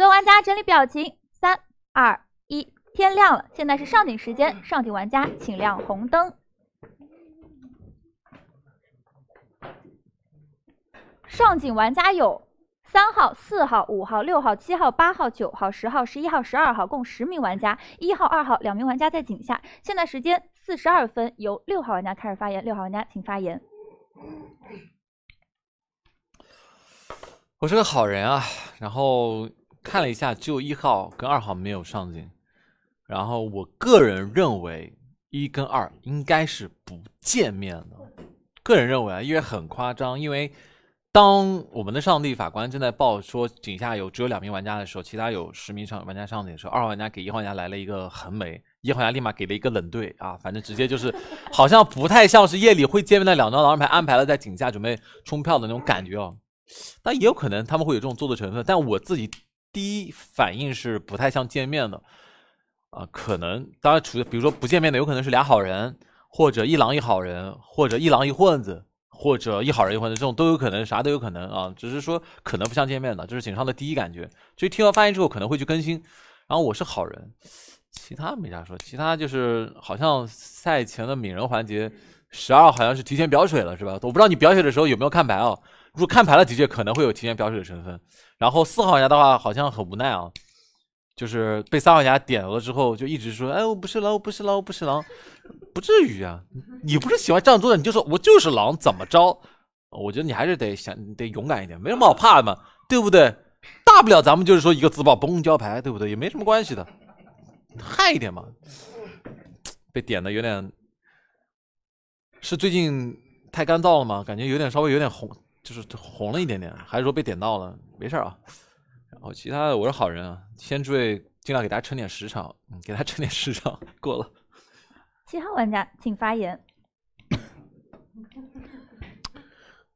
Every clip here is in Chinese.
所有玩家整理表情，三二一，天亮了。现在是上顶时间，上顶玩家请亮红灯。上井玩家有三号、四号、五号、六号、七号、八号、九号、十号、十一号、十二号，共十名玩家。一号、二号两名玩家在井下。现在时间四十二分，由六号玩家开始发言。六号玩家，请发言。我是个好人啊，然后。看了一下，只有一号跟二号没有上井。然后我个人认为，一跟二应该是不见面的。个人认为啊，因为很夸张，因为当我们的上帝法官正在报说井下有只有两名玩家的时候，其他有十名上玩家上井的时候，二号玩家给一号玩家来了一个横眉，一号玩家立马给了一个冷对啊，反正直接就是好像不太像是夜里会见面的两张狼人牌安排了在井下准备冲票的那种感觉哦。但也有可能他们会有这种做作成分，但我自己。第一反应是不太像见面的，啊，可能当然除了比如说不见面的，有可能是俩好人，或者一狼一好人，或者一狼一混子，或者一好人一混子，这种都有可能，啥都有可能啊，只是说可能不像见面的，这是警上的第一感觉。就听完发言之后可能会去更新，然后我是好人，其他没啥说，其他就是好像赛前的敏人环节，十二好像是提前表水了是吧？我不知道你表水的时候有没有看牌啊？如果看牌了，的确可能会有提前表水的成分。然后四号玩家的话好像很无奈啊，就是被三号玩家点了之后就一直说：“哎，我不是狼，我不是狼，我不是狼，不至于啊！你不是喜欢站做的，你就说我就是狼，怎么着？我觉得你还是得想得勇敢一点，没什么好怕的嘛，对不对？大不了咱们就是说一个自爆崩胶牌，对不对？也没什么关系的，嗨一点嘛。被点的有点是最近太干燥了吗？感觉有点稍微有点红。”就是红了一点点，还是说被点到了？没事啊。然后其他的，我是好人啊，先追，尽量给大家撑点时长，嗯，给他撑点时长，过了。七号玩家请发言。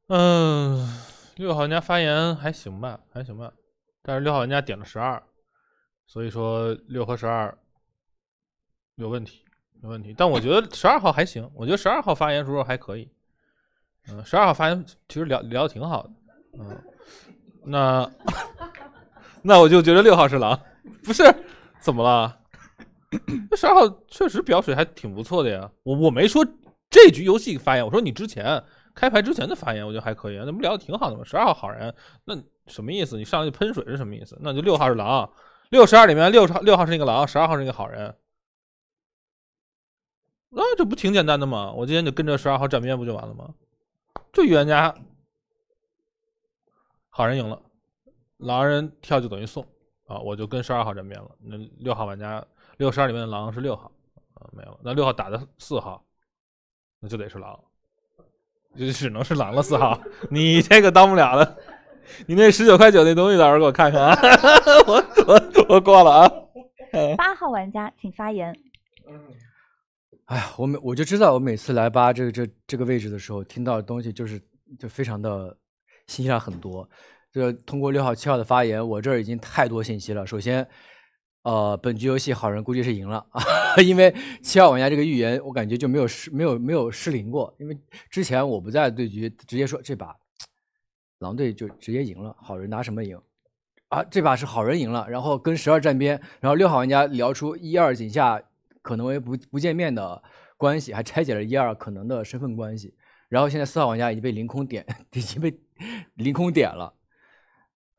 嗯，六号玩家发言还行吧，还行吧。但是六号玩家点了十二，所以说六和十二有问题，有问题。但我觉得十二号还行，我觉得十二号发言时候还可以。嗯，十二号发言其实聊聊的挺好的，嗯，那 那我就觉得六号是狼，不是？怎么了？那十二号确实表水还挺不错的呀，我我没说这局游戏发言，我说你之前开牌之前的发言，我觉得还可以，那不聊的挺好的吗？十二号好人，那什么意思？你上去喷水是什么意思？那就六号是狼，六十二里面六十六号是一个狼，十二号是一个好人，那这不挺简单的吗？我今天就跟着十二号站边不就完了吗？这预言家，好人赢了，狼人跳就等于送啊！我就跟十二号站边了。那六号玩家，六十二里面的狼是六号，没有。那六号打的四号，那就得是狼，就只能是狼了。四号，你这个当不了了。你那十九块九那东西，到时候给我看看啊！我我我挂了啊！八号玩家，请发言。哎呀，我每我就知道，我每次来吧这这这个位置的时候，听到的东西就是就非常的信息量很多。这通过六号七号的发言，我这儿已经太多信息了。首先，呃，本局游戏好人估计是赢了啊，因为七号玩家这个预言我感觉就没有失没有没有失灵过。因为之前我不在对局，直接说这把狼队就直接赢了，好人拿什么赢啊？这把是好人赢了，然后跟十二站边，然后六号玩家聊出一二井下。可能为不不见面的关系，还拆解了一二可能的身份关系。然后现在四号玩家已经被凌空点，已经被凌空点了。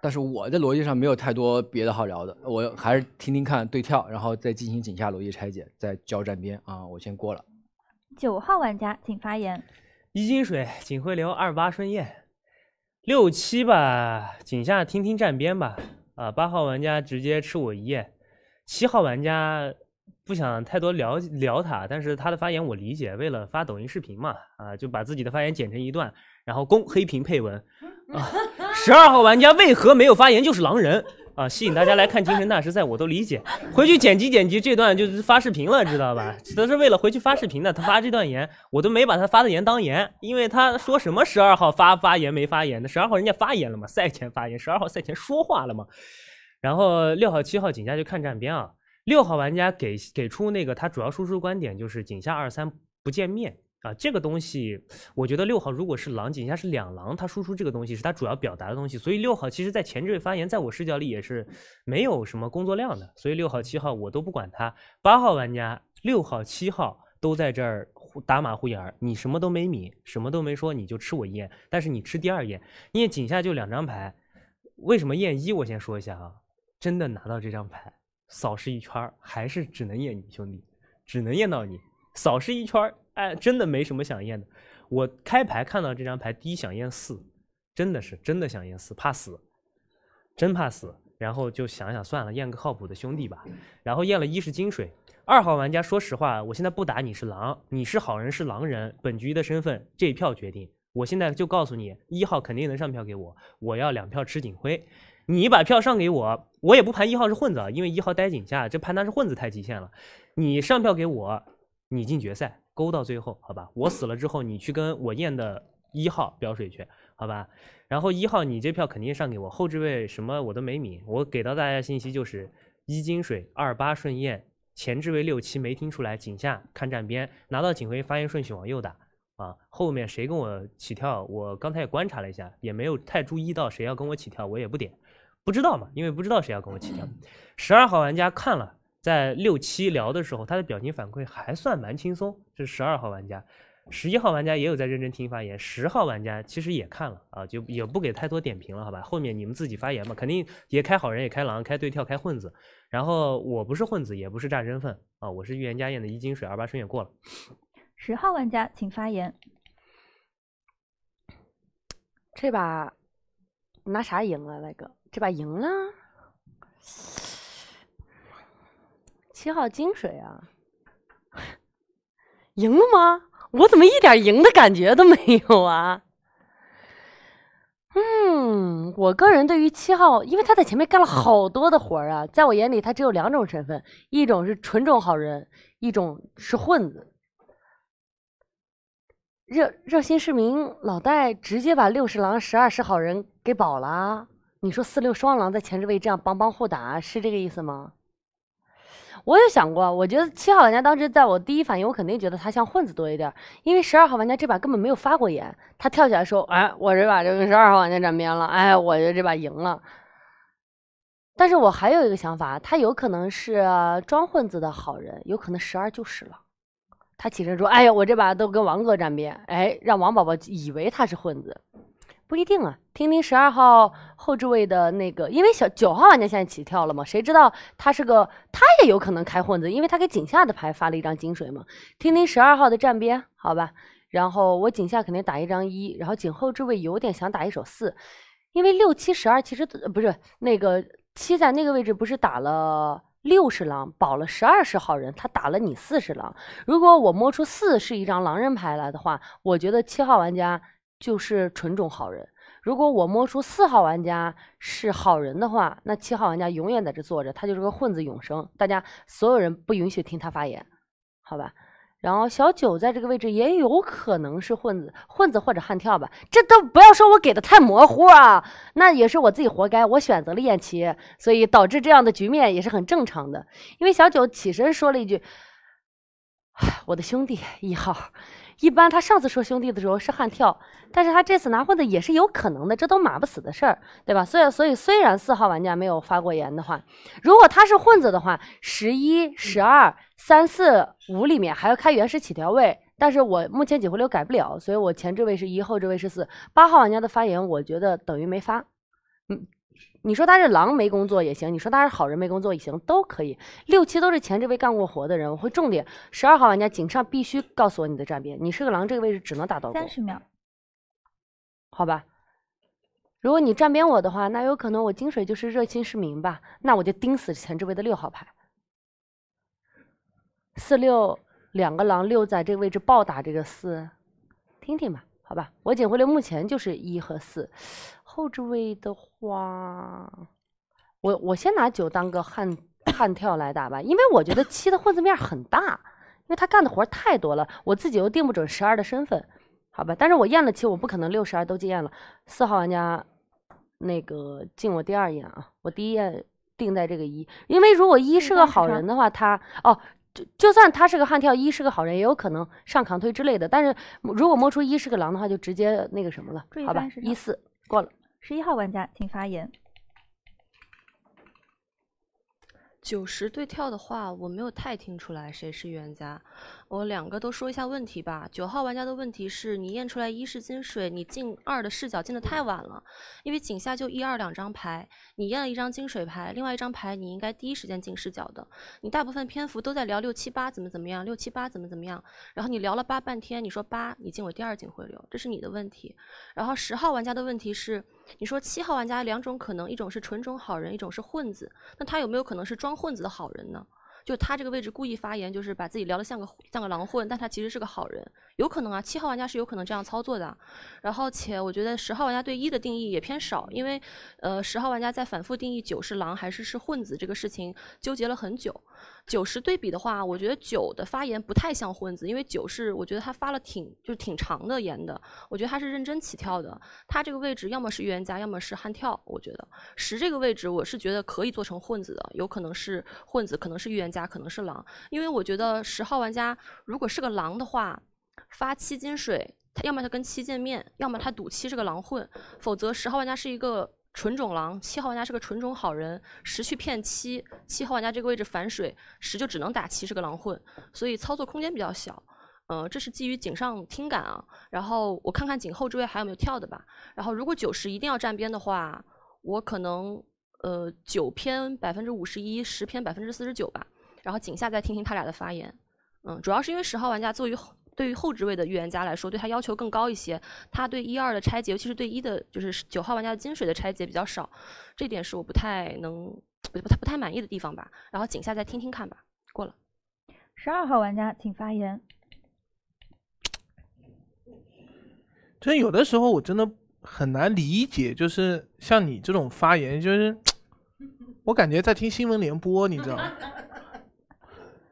但是我在逻辑上没有太多别的好聊的，我还是听听看对跳，然后再进行井下逻辑拆解，再交站边啊。我先过了。九号玩家请发言。一金水警徽流二八顺验。六七吧，井下听听站边吧。啊，八号玩家直接吃我一验。七号玩家。不想太多聊聊他，但是他的发言我理解。为了发抖音视频嘛，啊，就把自己的发言剪成一段，然后公黑屏配文。啊，十二号玩家为何没有发言就是狼人啊？吸引大家来看精神大师赛，我都理解。回去剪辑剪辑这段就是发视频了，知道吧？他是为了回去发视频的。他发这段言，我都没把他发的言当言，因为他说什么十二号发发言没发言的，十二号人家发言了嘛，赛前发言，十二号赛前说话了嘛。然后六号、七号警家就看站边啊。六号玩家给给出那个他主要输出观点就是井下二三不见面啊，这个东西我觉得六号如果是狼，井下是两狼，他输出这个东西是他主要表达的东西。所以六号其实在前置位发言，在我视角里也是没有什么工作量的，所以六号七号我都不管他。八号玩家六号七号都在这儿打马虎眼儿，你什么都没抿，什么都没说，你就吃我一验，但是你吃第二验，因为井下就两张牌，为什么验一？我先说一下啊，真的拿到这张牌。扫视一圈，还是只能验你兄弟，只能验到你。扫视一圈，哎，真的没什么想验的。我开牌看到这张牌，第一想验四，真的是真的想验四，怕死，真怕死。然后就想想算了，验个靠谱的兄弟吧。然后验了，一是金水，二号玩家。说实话，我现在不打你是狼，你是好人是狼人，本局的身份，这一票决定。我现在就告诉你，一号肯定能上票给我，我要两票吃警徽。你把票上给我，我也不盘一号是混子，因为一号待井下，这盘他是混子太极限了。你上票给我，你进决赛勾到最后，好吧？我死了之后，你去跟我验的一号表水去，好吧？然后一号，你这票肯定上给我。后置位什么我都没抿，我给到大家信息就是一金水二八顺验，前置位六七没听出来，井下看站边拿到警徽发言顺序往右打啊。后面谁跟我起跳，我刚才也观察了一下，也没有太注意到谁要跟我起跳，我也不点。不知道嘛，因为不知道谁要跟我起跳。十二号玩家看了，在六七聊的时候，他的表情反馈还算蛮轻松。这是十二号玩家，十一号玩家也有在认真听发言。十号玩家其实也看了啊，就也不给太多点评了，好吧。后面你们自己发言吧，肯定也开好人，也开狼，开对跳，开混子。然后我不是混子，也不是诈身份啊，我是预言家宴的一金水二八顺也过了。十号玩家请发言，这把拿啥赢了，赖哥？这把赢了，七号金水啊，赢了吗？我怎么一点赢的感觉都没有啊？嗯，我个人对于七号，因为他在前面干了好多的活儿啊，在我眼里他只有两种身份，一种是纯种好人，一种是混子。热热心市民老戴直接把六十郎十二是好人给保了。你说四六双狼在前置位这样帮帮互打是这个意思吗？我有想过，我觉得七号玩家当时在我第一反应，我肯定觉得他像混子多一点，因为十二号玩家这把根本没有发过言，他跳起来说，哎，我这把就跟十二号玩家沾边了，哎，我觉得这把赢了。但是我还有一个想法，他有可能是装混子的好人，有可能十二就是了，他起身说，哎，我这把都跟王哥沾边，哎，让王宝宝以为他是混子。不一定啊，听听十二号后置位的那个，因为小九号玩家现在起跳了嘛，谁知道他是个，他也有可能开混子，因为他给井下的牌发了一张金水嘛。听听十二号的站边，好吧，然后我井下肯定打一张一，然后井后置位有点想打一手四，因为六七十二其实不是那个七在那个位置不是打了六十狼保了十二十号人，他打了你四十狼，如果我摸出四是一张狼人牌来的话，我觉得七号玩家。就是纯种好人。如果我摸出四号玩家是好人的话，那七号玩家永远在这坐着，他就是个混子永生，大家所有人不允许听他发言，好吧？然后小九在这个位置也有可能是混子，混子或者悍跳吧，这都不要说我给的太模糊啊，那也是我自己活该，我选择了燕琪，所以导致这样的局面也是很正常的。因为小九起身说了一句：“我的兄弟一号。”一般他上次说兄弟的时候是悍跳，但是他这次拿混子也是有可能的，这都马不死的事儿，对吧？所以，所以虽然四号玩家没有发过言的话，如果他是混子的话，十一、十二、三四五里面还要开原始起调位，但是我目前几回流改不了，所以我前置位是一，后置位是四。八号玩家的发言，我觉得等于没发。嗯，你说他是狼没工作也行，你说他是好人没工作也行，都可以。六七都是前置位干过活的人，我会重点。十二号玩家井上必须告诉我你的站边，你是个狼，这个位置只能打到三十秒。好吧，如果你站边我的话，那有可能我金水就是热心市民吧，那我就盯死前置位的六号牌。四六两个狼六在这个位置暴打这个四，听听吧，好吧。我警徽流目前就是一和四。后置位的话，我我先拿九当个悍悍跳来打吧，因为我觉得七 的混子面很大，因为他干的活太多了，我自己又定不准十二的身份，好吧？但是我验了七，我不可能六十二都经验了。四号玩家，那个进我第二眼啊，我第一眼定在这个一，因为如果一是个好人的话，他哦，就就算他是个悍跳，一是个好人也有可能上扛推之类的。但是如果摸出一是个狼的话，就直接那个什么了，好吧？一四过了。十一号玩家，请发言。九十对跳的话，我没有太听出来谁是冤家。我两个都说一下问题吧。九号玩家的问题是，你验出来一是金水，你进二的视角进的太晚了，因为井下就一二两张牌，你验了一张金水牌，另外一张牌你应该第一时间进视角的。你大部分篇幅都在聊六七八怎么怎么样，六七八怎么怎么样，然后你聊了八半天，你说八你进我第二警徽流，这是你的问题。然后十号玩家的问题是，你说七号玩家两种可能，一种是纯种好人，一种是混子，那他有没有可能是装混子的好人呢？就他这个位置故意发言，就是把自己聊的像个像个狼混，但他其实是个好人，有可能啊。七号玩家是有可能这样操作的，然后且我觉得十号玩家对一的定义也偏少，因为，呃，十号玩家在反复定义九是狼还是是混子这个事情纠结了很久。九十对比的话，我觉得九的发言不太像混子，因为九是我觉得他发了挺就是挺长的言的，我觉得他是认真起跳的。他这个位置要么是预言家，要么是悍跳。我觉得十这个位置我是觉得可以做成混子的，有可能是混子，可能是预言家，可能是狼。因为我觉得十号玩家如果是个狼的话，发七金水，他要么他跟七见面，要么他赌七是个狼混，否则十号玩家是一个。纯种狼七号玩家是个纯种好人，十去骗七，七号玩家这个位置反水，十就只能打七是个狼混，所以操作空间比较小。嗯，这是基于井上听感啊。然后我看看井后这位还有没有跳的吧。然后如果九十一定要站边的话，我可能呃九偏百分之五十一，十偏百分之四十九吧。然后井下再听听他俩的发言。嗯，主要是因为十号玩家作为。对于后置位的预言家来说，对他要求更高一些。他对一二的拆解，尤其是对一的，就是九号玩家的金水的拆解比较少，这点是我不太能、不太不太满意的地方吧。然后井下再听听看吧。过了，十二号玩家请发言。真有的时候我真的很难理解，就是像你这种发言，就是我感觉在听新闻联播，你知道吗？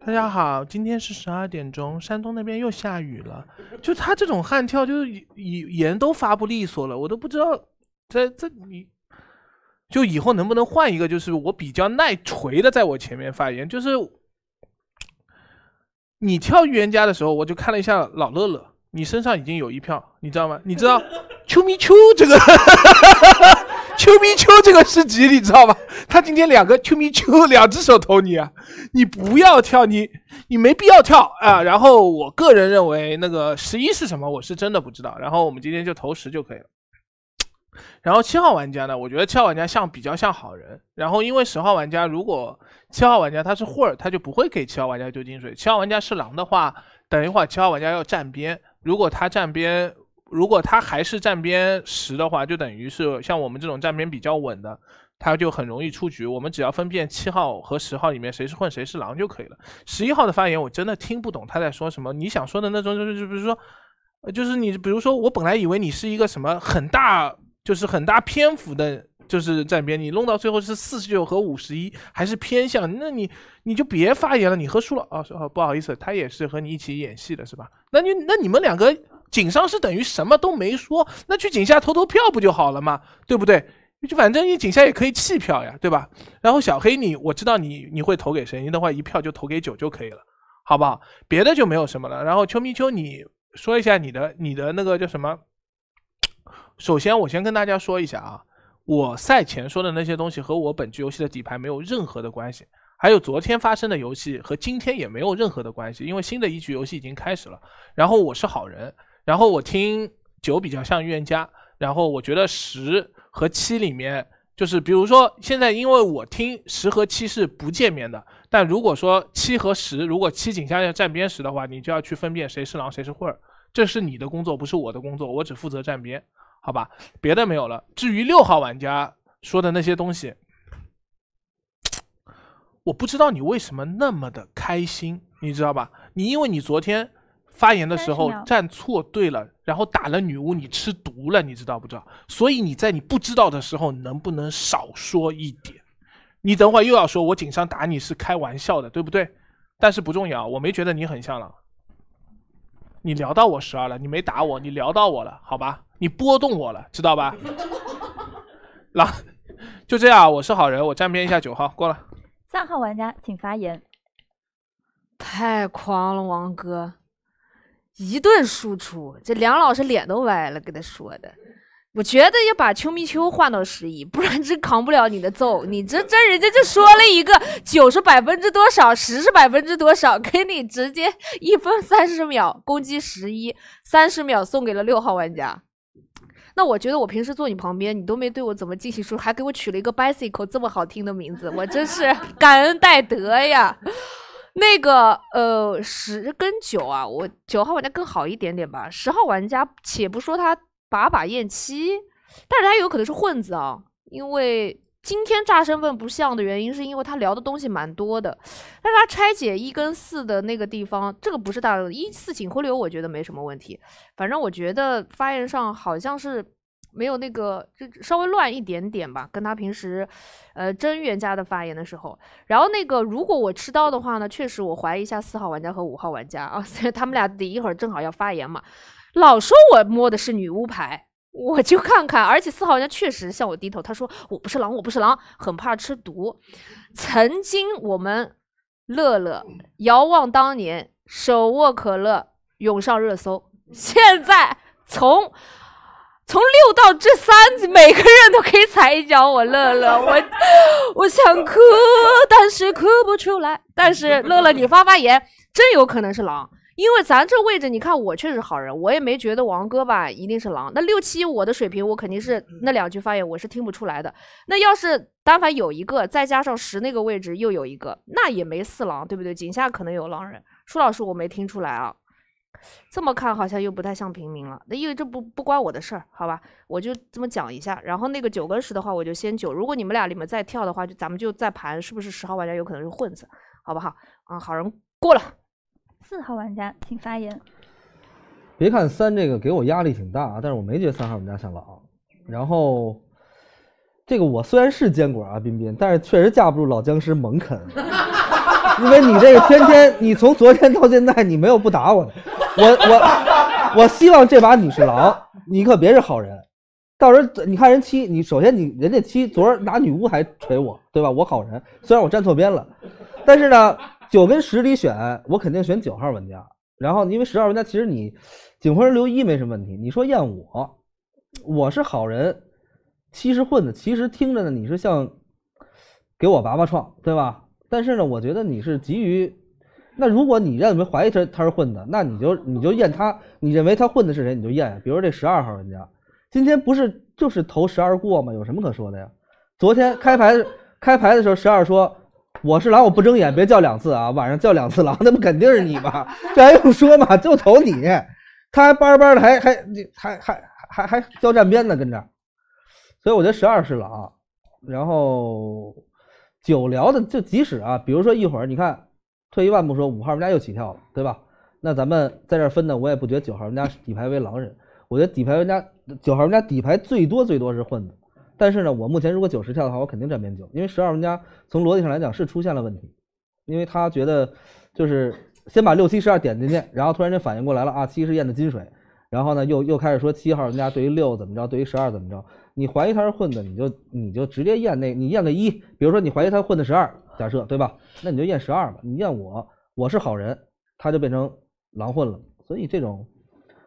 大家好，今天是十二点钟，山东那边又下雨了。就他这种悍跳，就是言都发不利索了，我都不知道这这你，就以后能不能换一个，就是我比较耐锤的，在我前面发言。就是你跳预言家的时候，我就看了一下老乐乐，你身上已经有一票，你知道吗？你知道秋 咪秋这个。丘比丘这个是几，你知道吗？他今天两个丘比丘两只手投你，啊！你不要跳，你你没必要跳啊。然后我个人认为那个十一是什么，我是真的不知道。然后我们今天就投十就可以了。然后七号玩家呢，我觉得七号玩家像比较像好人。然后因为十号玩家如果七号玩家他是霍尔，他就不会给七号玩家丢金水。七号玩家是狼的话，等一会儿七号玩家要站边，如果他站边。如果他还是站边十的话，就等于是像我们这种站边比较稳的，他就很容易出局。我们只要分辨七号和十号里面谁是混谁是狼就可以了。十一号的发言我真的听不懂他在说什么。你想说的那种就是，就比如说，就是你，比如说我本来以为你是一个什么很大，就是很大篇幅的，就是站边，你弄到最后是四十九和五十一，还是偏向？那你你就别发言了，你和输了哦哦，不好意思，他也是和你一起演戏的是吧？那你那你们两个。井上是等于什么都没说，那去井下投投票不就好了嘛？对不对？就反正你井下也可以弃票呀，对吧？然后小黑你，我知道你你会投给谁，你的话一票就投给九就可以了，好不好？别的就没有什么了。然后秋咪秋，你说一下你的你的那个叫什么？首先我先跟大家说一下啊，我赛前说的那些东西和我本局游戏的底牌没有任何的关系，还有昨天发生的游戏和今天也没有任何的关系，因为新的一局游戏已经开始了。然后我是好人。然后我听九比较像预言家，然后我觉得十和七里面就是，比如说现在因为我听十和七是不见面的，但如果说七和十，如果七井下要站边十的话，你就要去分辨谁是狼谁是混儿，这是你的工作，不是我的工作，我只负责站边，好吧，别的没有了。至于六号玩家说的那些东西，我不知道你为什么那么的开心，你知道吧？你因为你昨天。发言的时候站错队了，然后打了女巫，你吃毒了，你知道不知道？所以你在你不知道的时候，能不能少说一点？你等会又要说，我警上打你是开玩笑的，对不对？但是不重要，我没觉得你很像了。你聊到我十二了，你没打我，你聊到我了，好吧？你波动我了，知道吧？那就这样，我是好人，我站边一下九号过了。三号玩家请发言。太狂了，王哥。一顿输出，这梁老师脸都歪了，跟他说的。我觉得要把邱咪秋换到十一，不然真扛不了你的揍。你这这人家就说了一个九是百分之多少，十是百分之多少，给你直接一分三十秒攻击十一，三十秒送给了六号玩家。那我觉得我平时坐你旁边，你都没对我怎么进行说，还给我取了一个 bicycle 这么好听的名字，我真是感恩戴德呀。那个呃，十跟九啊，我九号玩家更好一点点吧。十号玩家，且不说他把把验七，但是他有可能是混子啊。因为今天炸身份不像的原因，是因为他聊的东西蛮多的。但是，他拆解一跟四的那个地方，这个不是大的。一四锦辉流，我觉得没什么问题。反正我觉得发言上好像是。没有那个，就稍微乱一点点吧，跟他平时，呃，真言家的发言的时候。然后那个，如果我吃刀的话呢，确实我怀疑一下四号玩家和五号玩家啊，他们俩得一会儿正好要发言嘛，老说我摸的是女巫牌，我就看看。而且四号玩家确实向我低头，他说我不是狼，我不是狼，很怕吃毒。曾经我们乐乐遥望当年，手握可乐，涌上热搜。现在从。从六到这三，每个人都可以踩一脚。我乐乐，我我想哭，但是哭不出来。但是乐乐，你发发言，真有可能是狼，因为咱这位置，你看我确实好人，我也没觉得王哥吧一定是狼。那六七，我的水平，我肯定是那两句发言我是听不出来的。那要是但凡有一个，再加上十那个位置又有一个，那也没四狼，对不对？井下可能有狼人。舒老师，我没听出来啊。这么看好像又不太像平民了，那因为这不不关我的事儿，好吧，我就这么讲一下。然后那个九跟十的话，我就先九。如果你们俩里面再跳的话，就咱们就再盘，是不是十号玩家有可能是混子，好不好？啊，好人过了。四号玩家请发言。别看三这个给我压力挺大，但是我没觉得三号玩家像狼。然后这个我虽然是坚果啊，彬彬，但是确实架不住老僵尸猛啃。因为你这个天天，你从昨天到现在，你没有不打我的。我我我希望这把你是狼，你可别是好人。到时候你看人七，你首先你人家七昨儿拿女巫还锤我，对吧？我好人，虽然我站错边了，但是呢，九跟十里选，我肯定选九号玩家。然后因为十号玩家其实你警徽人留一没什么问题。你说验我，我是好人，七是混的，其实听着呢你是像给我娃娃创，对吧？但是呢，我觉得你是急于。那如果你认为怀疑他他是混的，那你就你就验他，你认为他混的是谁，你就验。比如这十二号人家，今天不是就是投十二过吗？有什么可说的呀？昨天开牌开牌的时候，十二说我是狼，我不睁眼，别叫两次啊！晚上叫两次狼，那不肯定是你吗？这还用说吗？就投你，他还叭叭的，还还还还还还叫站边呢，跟着。所以我觉得十二是狼，然后九聊的就即使啊，比如说一会儿你看。退一万步说，五号玩家又起跳了，对吧？那咱们在这分呢，我也不觉得九号玩家底牌为狼人，我觉得底牌玩家九号玩家底牌最多最多是混子，但是呢，我目前如果九十跳的话，我肯定站边九，因为十二玩家从逻辑上来讲是出现了问题，因为他觉得就是先把六七十二点进去，然后突然间反应过来了啊，七是验的金水，然后呢又又开始说七号玩家对于六怎么着，对于十二怎么着，你怀疑他是混子，你就你就直接验那，你验个一，比如说你怀疑他混的十二。假设对吧？那你就验十二吧。你验我，我是好人，他就变成狼混了。所以这种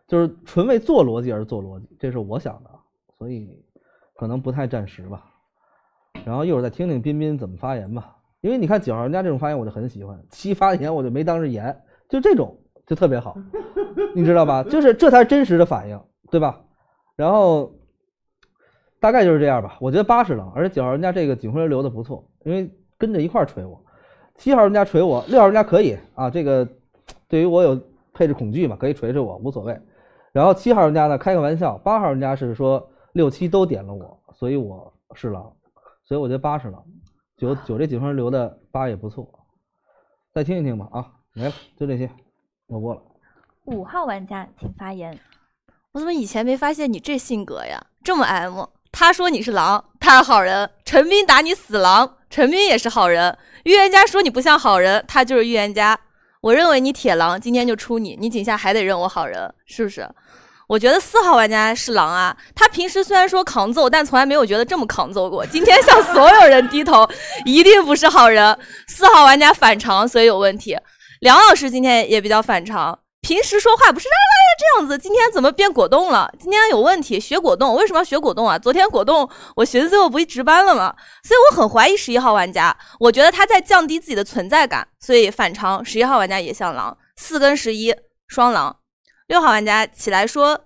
就是纯为做逻辑而做逻辑，这是我想的，所以可能不太占时吧。然后一会儿再听听彬彬怎么发言吧。因为你看九号人家这种发言，我就很喜欢。七发言我就没当是言，就这种就特别好，你知道吧？就是这才是真实的反应，对吧？然后大概就是这样吧。我觉得八十狼，而且九号人家这个警徽留的不错，因为。跟着一块儿锤我，七号人家锤我，六号人家可以啊，这个对于我有配置恐惧嘛，可以锤锤我无所谓。然后七号人家呢开个玩笑，八号人家是说六七都点了我，所以我是狼，所以我觉得八是狼。九九这几分留的八也不错，再听一听吧啊，没了就这些，我过了。五号玩家请发言，我怎么以前没发现你这性格呀，这么 M？他说你是狼，他是好人，陈斌打你死狼。陈斌也是好人，预言家说你不像好人，他就是预言家。我认为你铁狼，今天就出你，你井下还得认我好人，是不是？我觉得四号玩家是狼啊，他平时虽然说扛揍，但从来没有觉得这么扛揍过。今天向所有人低头，一定不是好人。四号玩家反常，所以有问题。梁老师今天也比较反常。平时说话不是这样子，今天怎么变果冻了？今天有问题，学果冻为什么要学果冻啊？昨天果冻我寻思我不值班了吗？所以我很怀疑十一号玩家，我觉得他在降低自己的存在感，所以反常。十一号玩家也像狼，四跟十一双狼。六号玩家起来说，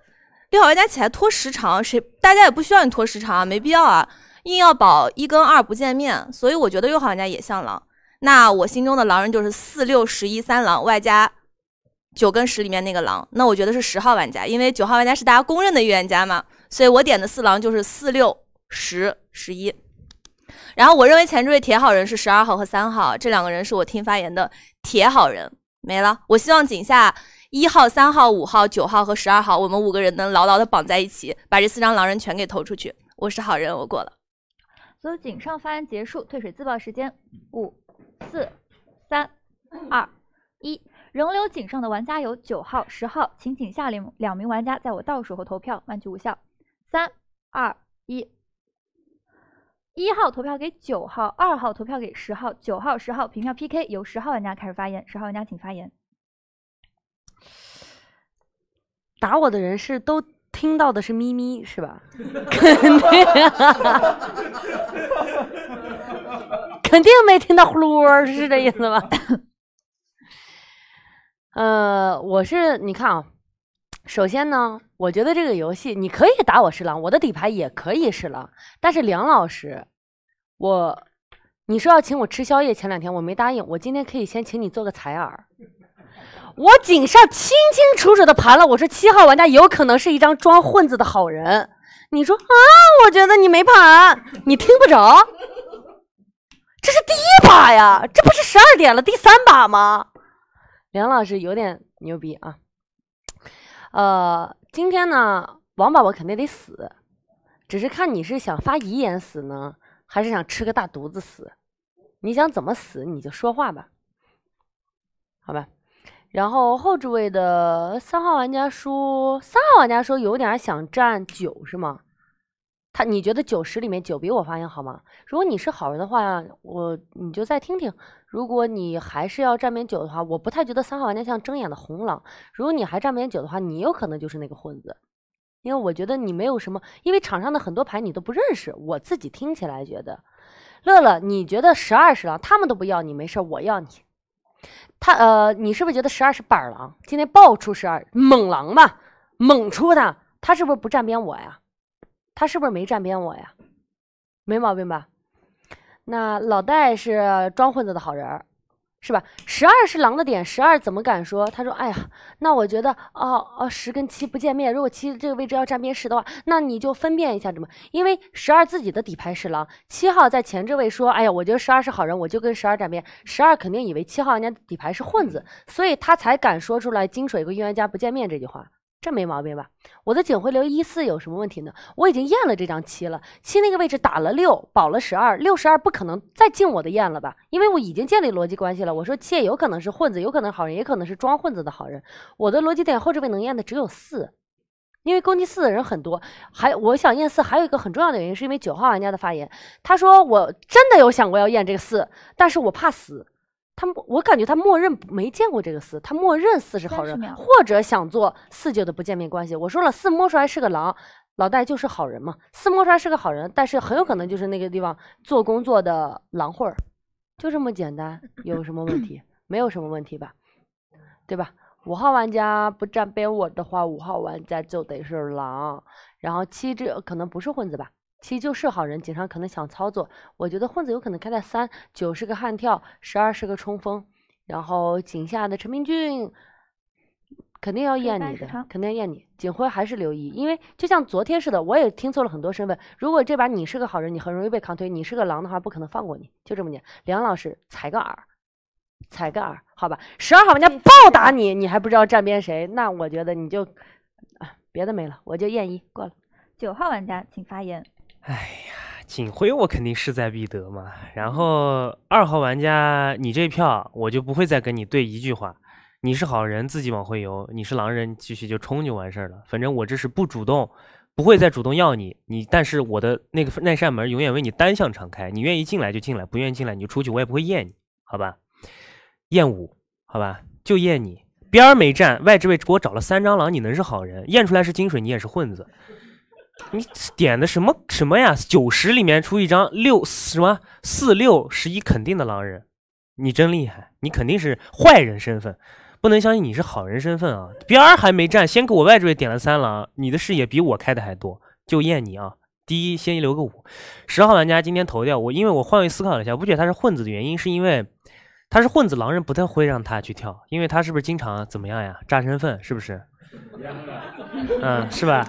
六号玩家起来拖时长，谁大家也不需要你拖时长啊，没必要啊，硬要保一跟二不见面，所以我觉得六号玩家也像狼。那我心中的狼人就是四六十一三狼外加。九跟十里面那个狼，那我觉得是十号玩家，因为九号玩家是大家公认的预言家嘛，所以我点的四狼就是四、六、十、十一。然后我认为前置位铁好人是十二号和三号，这两个人是我听发言的铁好人没了。我希望井下一号、三号、五号、九号和十二号，我们五个人能牢牢的绑在一起，把这四张狼人全给投出去。我是好人，我过了。所以井上发言结束，退水自爆时间：五、四、三、二、一。仍留井上的玩家有九号、十号，请井下两两名玩家在我倒数后投票，万局无效。三、二、一，一号投票给九号，二号投票给十号，九号、十号平票 PK。由十号玩家开始发言，十号玩家请发言。打我的人是都听到的是咪咪是吧？肯定，肯定没听到呼噜儿是这意思吗？呃，我是你看啊，首先呢，我觉得这个游戏你可以打我是狼，我的底牌也可以是狼。但是梁老师，我你说要请我吃宵夜，前两天我没答应，我今天可以先请你做个采耳。我景上清清楚楚的盘了，我说七号玩家有可能是一张装混子的好人。你说啊？我觉得你没盘，你听不着？这是第一把呀，这不是十二点了第三把吗？梁老师有点牛逼啊，呃，今天呢，王宝宝肯定得死，只是看你是想发遗言死呢，还是想吃个大犊子死，你想怎么死你就说话吧，好吧。然后后置位的三号玩家说，三号玩家说有点想占九是吗？他，你觉得九十里面九比我发言好吗？如果你是好人的话，我你就再听听。如果你还是要站边九的话，我不太觉得三号玩家像睁眼的红狼。如果你还站边九的话，你有可能就是那个混子，因为我觉得你没有什么，因为场上的很多牌你都不认识。我自己听起来觉得，乐乐，你觉得十二是狼，他们都不要你，没事我要你。他呃，你是不是觉得十二是板狼？今天爆出十二，猛狼吧，猛出他，他是不是不站边我呀？他是不是没站边我呀？没毛病吧？那老戴是装混子的好人，是吧？十二是狼的点，十二怎么敢说？他说：“哎呀，那我觉得哦哦，十跟七不见面。如果七这个位置要站边十的话，那你就分辨一下怎么？因为十二自己的底牌是狼，七号在前置位说：‘哎呀，我觉得十二是好人，我就跟十二站边。’十二肯定以为七号人家底牌是混子，所以他才敢说出来金水和预言家不见面这句话。”这没毛病吧？我的警徽流一四有什么问题呢？我已经验了这张七了，七那个位置打了六，保了十二，六十二不可能再进我的验了吧？因为我已经建立逻辑关系了。我说七也有可能是混子，有可能好人，也可能是装混子的好人。我的逻辑点后，置位能验的只有四，因为攻击四的人很多。还我想验四，还有一个很重要的原因，是因为九号玩家的发言，他说我真的有想过要验这个四，但是我怕死。他我感觉他默认没见过这个四，他默认四是好人，或者想做四九的不见面关系。我说了四摸出来是个狼，老戴就是好人嘛。四摸出来是个好人，但是很有可能就是那个地方做工作的狼混儿，就这么简单。有什么问题？没有什么问题吧？对吧？五号玩家不站边我的话，五号玩家就得是狼。然后七这可能不是混子吧？其实就是好人，警上可能想操作。我觉得混子有可能开在三九是个悍跳，十二是个冲锋。然后井下的陈明俊肯定要验你的，肯定要验你。警徽还是留一，因为就像昨天似的，我也听错了很多身份。如果这把你是个好人，你很容易被扛推；你是个狼的话，不可能放过你。就这么念。梁老师踩个耳，踩个耳，好吧。十二号玩家暴打你，你还不知道站边谁？那我觉得你就啊，别的没了，我就验一过了。九号玩家请发言。哎呀，警徽我肯定势在必得嘛。然后二号玩家，你这票我就不会再跟你对一句话。你是好人，自己往回游；你是狼人，继续就冲就完事儿了。反正我这是不主动，不会再主动要你。你但是我的那个那扇门永远为你单向敞开，你愿意进来就进来，不愿意进来你就出去，我也不会验你，好吧？验五，好吧？就验你边儿没站外置位，给我找了三张狼，你能是好人？验出来是金水，你也是混子。你点的什么什么呀？九十里面出一张六什么四六十一肯定的狼人，你真厉害，你肯定是坏人身份，不能相信你是好人身份啊！边儿还没站，先给我外置点了三狼，你的视野比我开的还多，就验你啊！第一先留个五，十号玩家今天投掉我，因为我换位思考了一下，我觉得他是混子的原因是因为他是混子狼人不太会让他去跳，因为他是不是经常怎么样呀？炸身份是不是？嗯，是吧？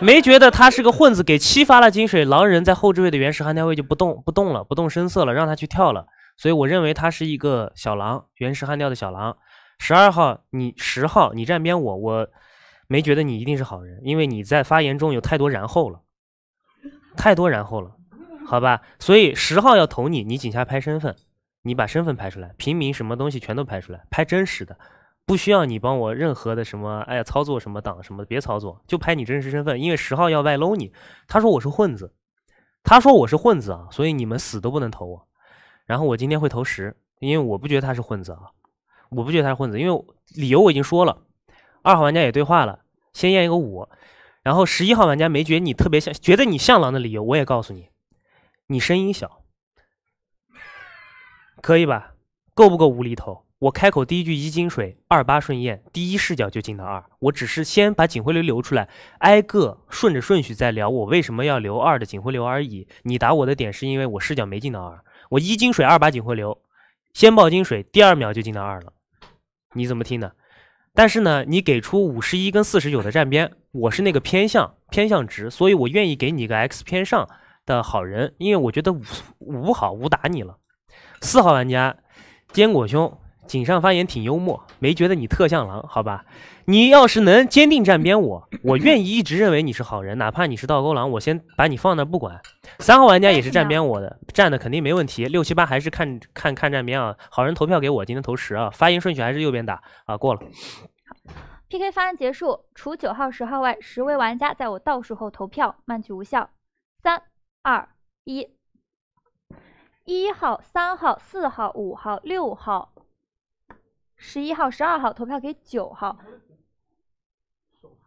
没觉得他是个混子，给七发了金水，狼人在后置位的原始悍雕位就不动不动了，不动声色了，让他去跳了。所以我认为他是一个小狼，原始悍调的小狼。十二号，你十号，你站边我，我没觉得你一定是好人，因为你在发言中有太多然后了，太多然后了，好吧？所以十号要投你，你井下拍身份，你把身份拍出来，平民什么东西全都拍出来，拍真实的。不需要你帮我任何的什么，哎呀，操作什么档什么别操作，就拍你真实身份，因为十号要外搂你。他说我是混子，他说我是混子啊，所以你们死都不能投我。然后我今天会投十，因为我不觉得他是混子啊，我不觉得他是混子，因为理由我已经说了。二号玩家也对话了，先验一个五，然后十一号玩家没觉得你特别像，觉得你像狼的理由我也告诉你，你声音小，可以吧？够不够无厘头？我开口第一句一金水二八顺验，第一视角就进到二。我只是先把警徽流留出来，挨个顺着顺序再聊。我为什么要留二的警徽流而已。你打我的点是因为我视角没进到二。我一金水二八警徽流，先爆金水，第二秒就进到二了。你怎么听的？但是呢，你给出五十一跟四十九的站边，我是那个偏向偏向值，所以我愿意给你个 X 偏上的好人，因为我觉得五五好五打你了。四号玩家坚果兄。井上发言挺幽默，没觉得你特像狼，好吧？你要是能坚定站边我，我愿意一直认为你是好人，哪怕你是倒钩狼，我先把你放那不管。三号玩家也是站边我的，站的肯定没问题。六七八还是看看看站边啊，好人投票给我，今天投十啊。发言顺序还是右边打啊，过了。P K 方案结束，除九号、十号外，十位玩家在我倒数后投票，慢剧无效。三、二、一，一号、三号、四号、五号、六号。十一号、十二号投票给九号，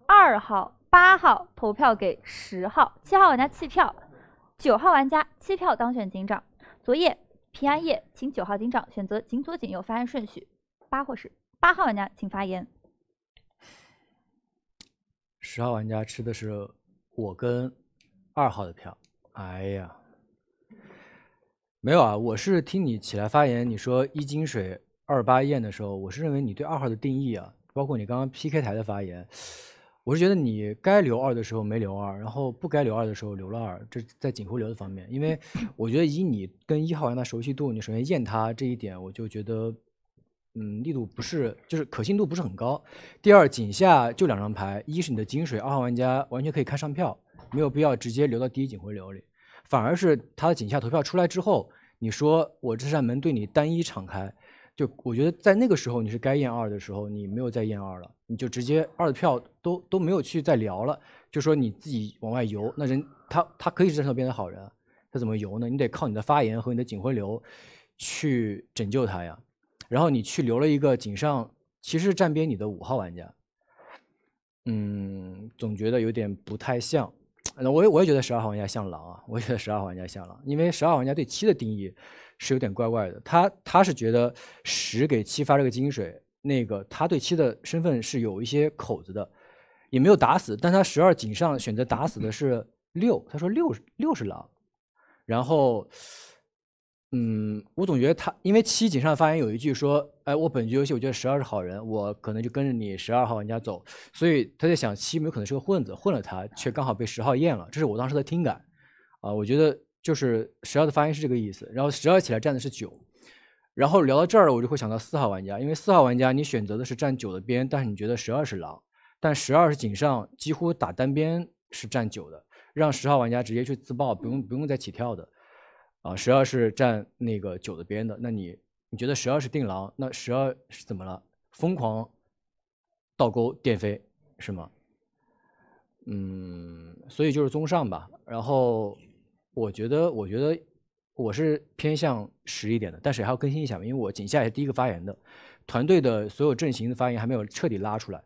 二号、八号投票给十号，七号玩家弃票，九号玩家弃票当选警长。昨夜平安夜，请九号警长选择警左警右发言顺序。八或是八号玩家，请发言。十号玩家吃的是我跟二号的票。哎呀，没有啊，我是听你起来发言，你说一斤水。二八验的时候，我是认为你对二号的定义啊，包括你刚刚 PK 台的发言，我是觉得你该留二的时候没留二，然后不该留二的时候留了二，这在警徽流的方面，因为 我觉得以你跟一号玩家熟悉度，你首先验他这一点，我就觉得，嗯，力度不是，就是可信度不是很高。第二，井下就两张牌，一是你的金水，二号玩家完全可以看上票，没有必要直接留到第一警徽流里，反而是他的井下投票出来之后，你说我这扇门对你单一敞开。就我觉得在那个时候你是该验二的时候，你没有再验二了，你就直接二的票都都没有去再聊了，就说你自己往外游。那人他他可以站到变成好人，他怎么游呢？你得靠你的发言和你的警徽流，去拯救他呀。然后你去留了一个井上，其实站边你的五号玩家，嗯，总觉得有点不太像。那我我也觉得十二号玩家像狼啊，我觉得十二号玩家像狼，因为十二号玩家对七的定义。是有点怪怪的，他他是觉得十给七发这个金水，那个他对七的身份是有一些口子的，也没有打死，但他十二井上选择打死的是六，他说六六是狼，然后，嗯，我总觉得他因为七井上发言有一句说，哎，我本局游戏我觉得十二是好人，我可能就跟着你十二号玩家走，所以他在想七有可能是个混子，混了他却刚好被十号验了，这是我当时的听感，啊，我觉得。就是十二的发音是这个意思，然后十二起来站的是九，然后聊到这儿我就会想到四号玩家，因为四号玩家你选择的是站九的边，但是你觉得十二是狼，但十二是井上，几乎打单边是站九的，让十号玩家直接去自爆，不用不用再起跳的，啊，十二是站那个九的边的，那你你觉得十二是定狼，那十二是怎么了？疯狂倒钩垫飞是吗？嗯，所以就是综上吧，然后。我觉得，我觉得我是偏向十一点的，但是还要更新一下，因为我井下也是第一个发言的，团队的所有阵型的发言还没有彻底拉出来，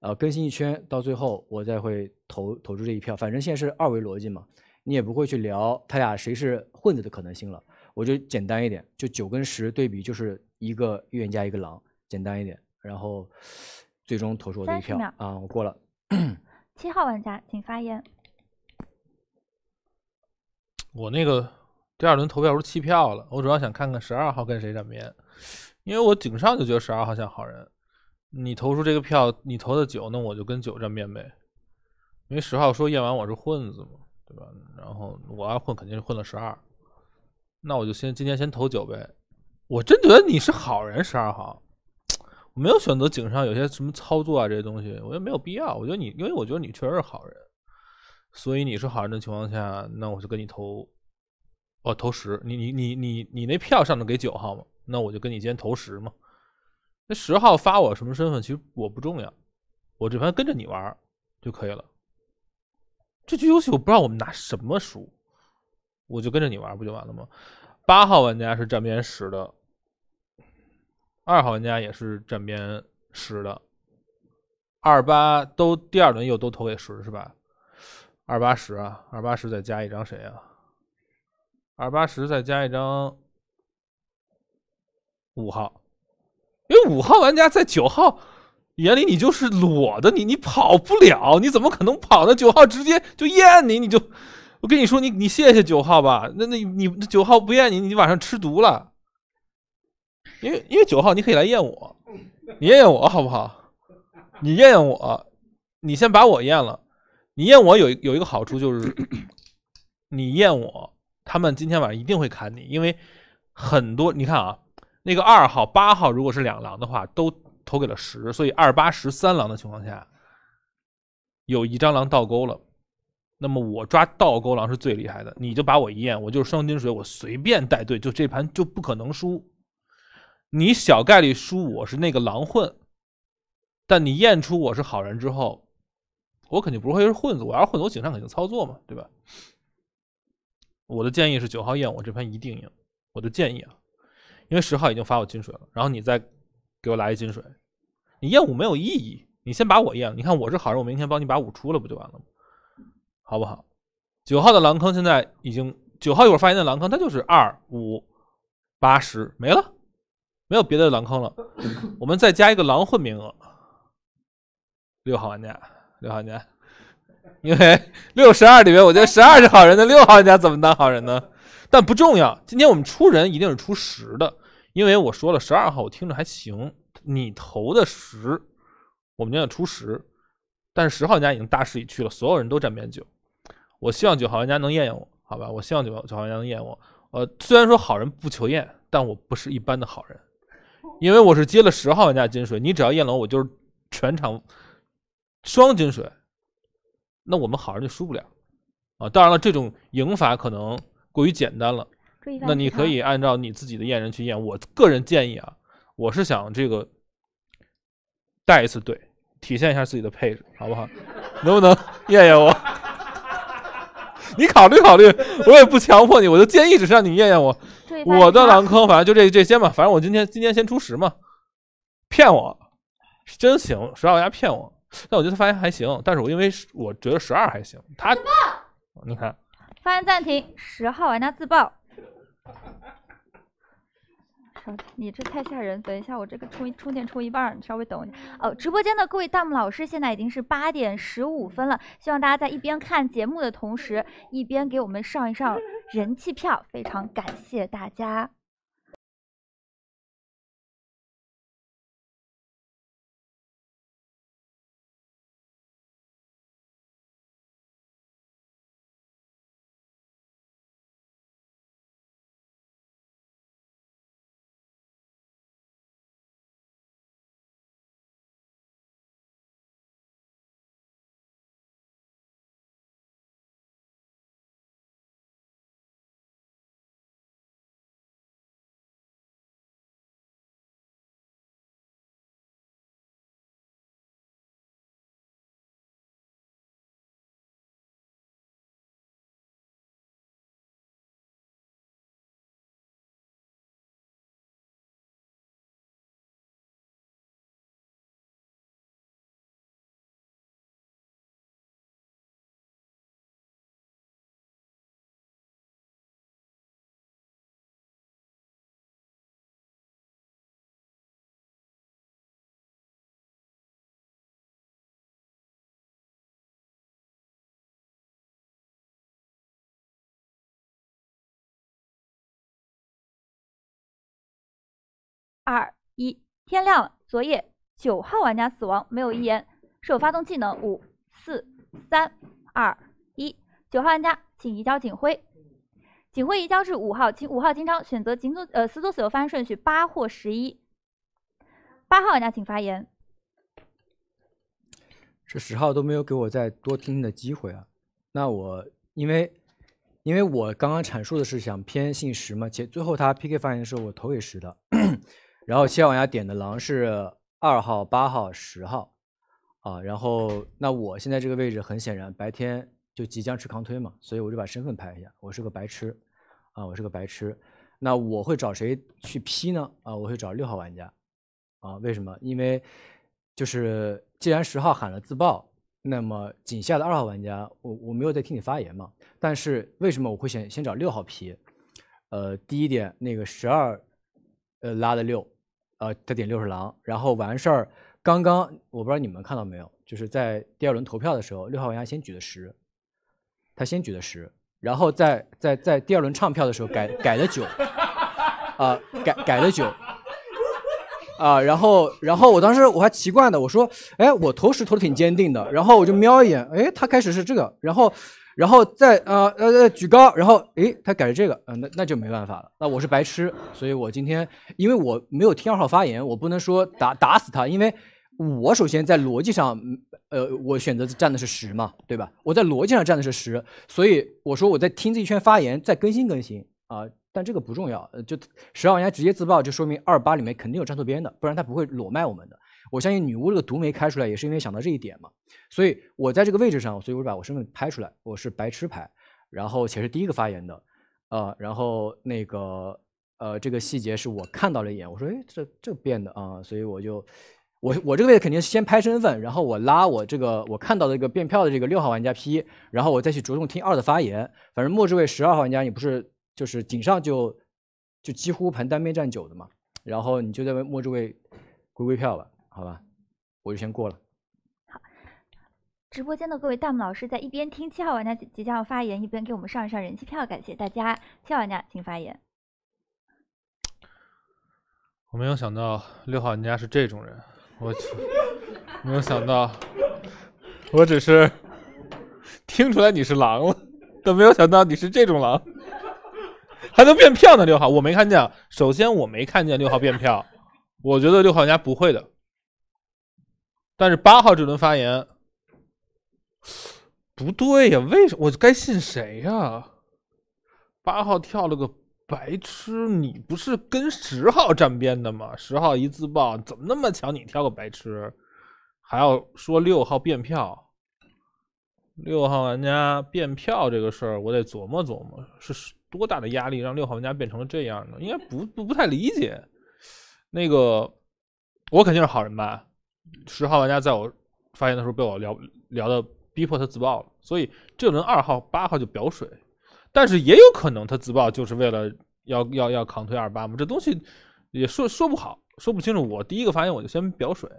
呃，更新一圈到最后我再会投投出这一票，反正现在是二维逻辑嘛，你也不会去聊他俩谁是混子的可能性了，我就简单一点，就九跟十对比就是一个预言家一个狼，简单一点，然后最终投出我的一票，啊，我过了，七号玩家请发言。我那个第二轮投票时候弃票了，我主要想看看十二号跟谁站边，因为我井上就觉得十二号像好人。你投出这个票，你投的九，那我就跟九站边呗。因为十号说夜晚我是混子嘛，对吧？然后我要混肯定是混了十二，那我就先今天先投九呗。我真觉得你是好人，十二号。我没有选择井上有些什么操作啊这些东西，我觉得没有必要。我觉得你，因为我觉得你确实是好人。所以你是好人的情况下，那我就跟你投，哦投十。你你你你你那票上的给九号嘛，那我就跟你先投十嘛。那十号发我什么身份，其实我不重要，我这盘跟着你玩就可以了。这局游戏我不知道我们拿什么输，我就跟着你玩不就完了吗？八号玩家是站边十的，二号玩家也是站边十的，二八都第二轮又都投给十是吧？二八十啊，二八十再加一张谁啊？二八十再加一张五号，因为五号玩家在九号眼里你就是裸的，你你跑不了，你怎么可能跑呢？九号直接就验你，你就我跟你说，你你谢谢九号吧。那那你九号不验你，你晚上吃毒了。因为因为九号你可以来验我，你验验我好不好？你验验我，你先把我验了。你验我有有一个好处就是，你验我，他们今天晚上一定会砍你，因为很多你看啊，那个二号、八号如果是两狼的话，都投给了十，所以二八十三狼的情况下，有一张狼倒钩了。那么我抓倒钩狼是最厉害的，你就把我一验，我就是双金水，我随便带队，就这盘就不可能输。你小概率输我是那个狼混，但你验出我是好人之后。我肯定不会是混子，我要是混子，我警上肯定操作嘛，对吧？我的建议是九号验我这盘一定赢。我的建议啊，因为十号已经发我金水了，然后你再给我来一金水，你验五没有意义，你先把我验，了。你看我是好人，我明天帮你把五出了，不就完了吗？好不好？九号的狼坑现在已经九号一会儿发言的狼坑，它就是二五八十没了，没有别的狼坑了。我们再加一个狼混名额，六号玩家。六号人家，因为 六十二里面，我觉得十二是好人，那六号人家怎么当好人呢？但不重要，今天我们出人一定是出十的，因为我说了十二号，我听着还行。你投的十，我们今天出十，但是十号人家已经大势已去了，所有人都站边九。我希望九号人家能验验我，好吧？我希望九号九号人家能验我。呃，虽然说好人不求验，但我不是一般的好人，因为我是接了十号玩家金水，你只要验了我就是全场。双金水，那我们好人就输不了啊！当然了，这种赢法可能过于简单了。那你可以按照你自己的验人去验。我个人建议啊，我是想这个带一次队，体现一下自己的配置，好不好？能不能 验验我？你考虑考虑，我也不强迫你，我就建议，只是让你验验我。我的狼坑，反正就这这些嘛，反正我今天今天先出十嘛，骗我，真行，谁让我家骗我？但我觉得发现还行，但是我因为我觉得十二还行。他，你看，发言暂停，十号玩家自爆。你这太吓人！等一下，我这个充充电充一半，你稍微等一下。哦，直播间的各位弹幕老师，现在已经是八点十五分了，希望大家在一边看节目的同时，一边给我们上一上人气票，非常感谢大家。二一天亮了，昨夜九号玩家死亡，没有遗言，是有发动技能。五、四、三、二、一，九号玩家，请移交警徽。警徽移交至五号，请五号金章选择警组呃死组所有发言顺序八或十一。八号玩家，请发言。这十号都没有给我再多听的机会啊！那我因为因为我刚刚阐述的是想偏信十嘛，且最后他 PK 发言的时候，我投给十的。然后号玩家点的狼是二号、八号、十号，啊，然后那我现在这个位置很显然白天就即将吃扛推嘛，所以我就把身份拍一下，我是个白痴，啊，我是个白痴，那我会找谁去批呢？啊，我会找六号玩家，啊，为什么？因为就是既然十号喊了自爆，那么井下的二号玩家，我我没有在听你发言嘛，但是为什么我会先先找六号批？呃，第一点，那个十二，呃，拉的六。呃，他点六十郎，然后完事儿。刚刚我不知道你们看到没有，就是在第二轮投票的时候，六号玩家先举的十，他先举的十，然后在在在第二轮唱票的时候改改了九，啊改改了九，啊然后然后我当时我还奇怪的，我说哎我投十投的挺坚定的，然后我就瞄一眼，哎他开始是这个，然后。然后再呃呃呃举高，然后诶他改了这个，呃、那那就没办法了。那我是白痴，所以我今天因为我没有听二号发言，我不能说打打死他，因为我首先在逻辑上，呃我选择站的是十嘛，对吧？我在逻辑上站的是十，所以我说我在听这一圈发言，再更新更新啊，但这个不重要，就十号玩家直接自爆，就说明二八里面肯定有站错边的，不然他不会裸卖我们的。我相信女巫这个毒没开出来，也是因为想到这一点嘛。所以我在这个位置上，所以我把我身份拍出来，我是白痴牌，然后且是第一个发言的，呃，然后那个呃，这个细节是我看到了一眼，我说哎，这这变的啊，所以我就我我这个位置肯定是先拍身份，然后我拉我这个我看到的这个变票的这个六号玩家 P，然后我再去着重听二的发言。反正末置位十二号玩家，你不是就是井上就就几乎盘单边站九的嘛，然后你就在末置位归归票了。好吧，我就先过了。好，直播间的各位弹幕老师在一边听七号玩家即将要发言，一边给我们上一上人气票。感谢大家，七号玩家请发言。我没有想到六号玩家是这种人，我去，没有想到，我只是听出来你是狼了，但没有想到你是这种狼，还能变票呢。六号，我没看见。首先，我没看见六号变票，我觉得六号玩家不会的。但是八号这轮发言不对呀？为什么我该信谁呀？八号跳了个白痴，你不是跟十号站边的吗？十号一自爆，怎么那么巧你跳个白痴，还要说六号变票？六号玩家变票这个事儿，我得琢磨琢磨，是多大的压力让六号玩家变成了这样呢？应该不不不太理解。那个，我肯定是好人吧？十号玩家在我发言的时候被我聊聊的逼迫他自爆了，所以这轮二号八号就表水，但是也有可能他自爆就是为了要要要扛推二八嘛，这东西也说说不好说不清楚。我第一个发言我就先表水，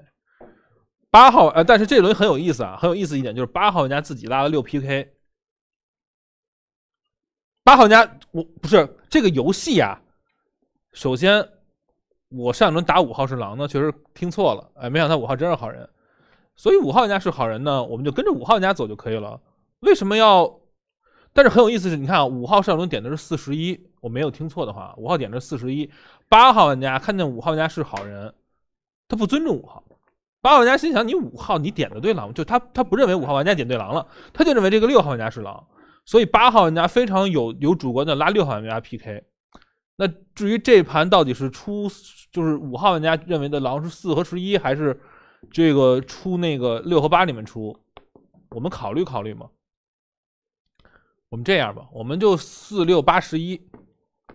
八号呃，但是这轮很有意思啊，很有意思一点就是八号玩家自己拉了六 PK，八号玩家我不是这个游戏啊，首先。我上一轮打五号是狼呢，确实听错了。哎，没想到五号真是好人，所以五号玩家是好人呢，我们就跟着五号玩家走就可以了。为什么要？但是很有意思是，你看啊，五号上一轮点的是四十一，我没有听错的话，五号点的是四十一。八号玩家看见五号玩家是好人，他不尊重五号。八号玩家心想：你五号你点的对狼，就他他不认为五号玩家点对狼了，他就认为这个六号玩家是狼，所以八号玩家非常有有主观的拉六号玩家 PK。那至于这盘到底是出就是五号玩家认为的狼是四和十一，还是这个出那个六和八里面出，我们考虑考虑嘛。我们这样吧，我们就四六八十一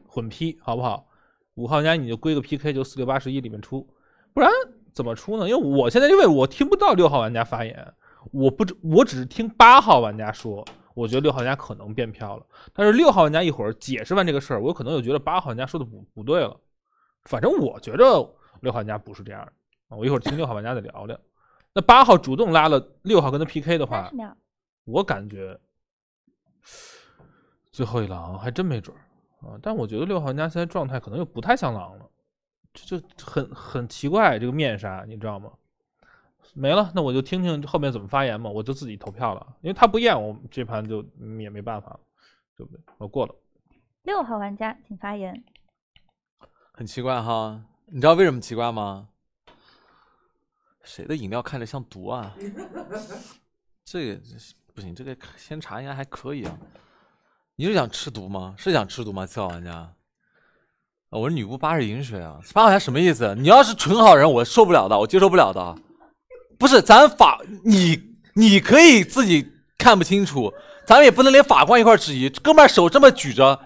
混批，好不好？五号玩家你就归个 PK，就四六八十一里面出，不然怎么出呢？因为我现在因为，我听不到六号玩家发言，我不我只是听八号玩家说。我觉得六号玩家可能变票了，但是六号玩家一会儿解释完这个事儿，我可能又觉得八号玩家说的不不对了。反正我觉着六号玩家不是这样的啊，我一会儿听六号玩家再聊聊。那八号主动拉了六号跟他 PK 的话，我感觉最后一狼还真没准啊。但我觉得六号玩家现在状态可能又不太像狼了，这就很很奇怪。这个面纱你知道吗？没了，那我就听听后面怎么发言嘛，我就自己投票了，因为他不验我，这盘就也没办法了，对不对？我过了。六号玩家请发言。很奇怪哈，你知道为什么奇怪吗？谁的饮料看着像毒啊？这个不行，这个先查应该还可以啊。你是想吃毒吗？是想吃毒吗？七号玩家，我是女巫八是饮水啊，八号玩家什么意思？你要是纯好人，我受不了的，我接受不了的。不是，咱法你你可以自己看不清楚，咱们也不能连法官一块质疑。哥们儿手这么举着，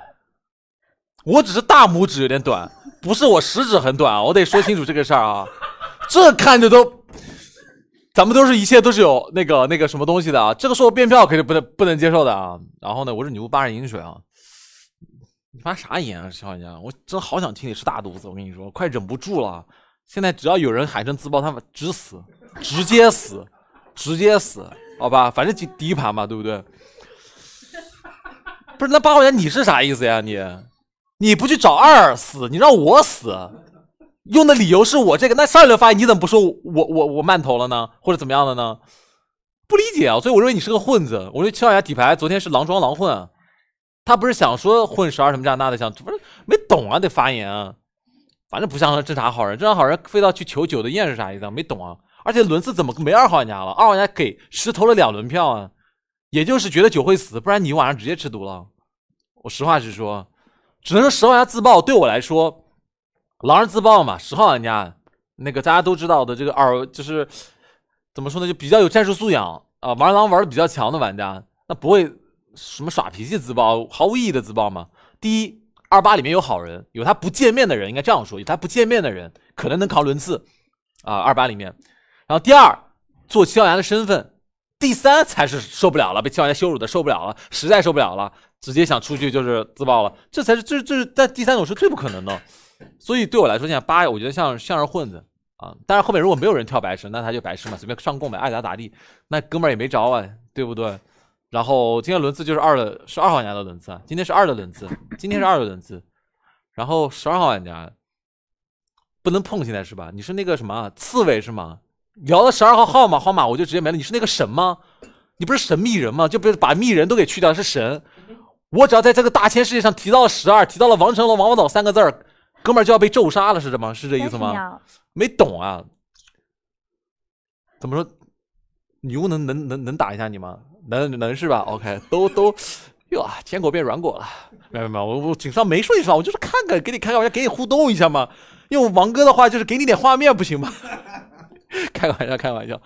我只是大拇指有点短，不是我食指很短，我得说清楚这个事儿啊。这看着都，咱们都是一切都是有那个那个什么东西的啊。这个时候变票肯定不能不能接受的啊。然后呢，我是女巫八人饮水啊。你发啥言啊，小杨？我真好想听你吃大肚子，我跟你说，快忍不住了。现在只要有人喊声自爆，他们直死。直接死，直接死，好吧，反正第第一盘嘛，对不对？不是，那八号家你是啥意思呀？你，你不去找二死，你让我死，用的理由是我这个。那上一轮发言你怎么不说我我我慢投了呢？或者怎么样的呢？不理解啊，所以我认为你是个混子。我觉得七号家底牌昨天是狼装狼混，他不是想说混十二什么这那的，想不是没懂啊？这发言，反正不像正常好人，正常好人非要去求九的宴是啥意思？啊？没懂啊？而且轮次怎么没二号玩家了？二号玩家给十投了两轮票啊，也就是觉得九会死，不然你晚上直接吃毒了。我实话实说，只能说十号玩家自爆对我来说，狼人自爆嘛。十号玩家那个大家都知道的这个二，就是怎么说呢，就比较有战术素养啊，玩狼玩的比较强的玩家，那不会什么耍脾气自爆，毫无意义的自爆嘛。第一二八里面有好人，有他不见面的人，应该这样说，有他不见面的人可能能扛轮次啊。二八里面。然后第二，做七号玩家的身份，第三才是受不了了，被七号玩家羞辱的受不了了，实在受不了了，直接想出去就是自爆了，这才是这这是但第三种是最不可能的，所以对我来说现在八，我觉得像像是混子啊，但是后面如果没有人跳白痴，那他就白痴嘛，随便上供呗，爱咋咋地，那哥们儿也没招啊，对不对？然后今天轮次就是二的，是二号玩家的轮次，今天是二的轮次，今天是二的轮次，然后十二号玩家不能碰现在是吧？你是那个什么刺猬是吗？聊了十二号号码，号码我就直接没了。你是那个神吗？你不是神秘人吗？就不是把密人都给去掉是神？我只要在这个大千世界上提到了十二，提到了王成龙、王宝岛三个字儿，哥们就要被咒杀了是这吗？是这意思吗？没懂啊？怎么说？女巫能能能能打一下你吗？能能是吧？OK，都都，哟，坚果变软果了。没有没有，我我警上没说你啥，我就是看看给你看看，我就给你互动一下嘛。用王哥的话就是给你点画面不行吗？开玩笑，开玩笑，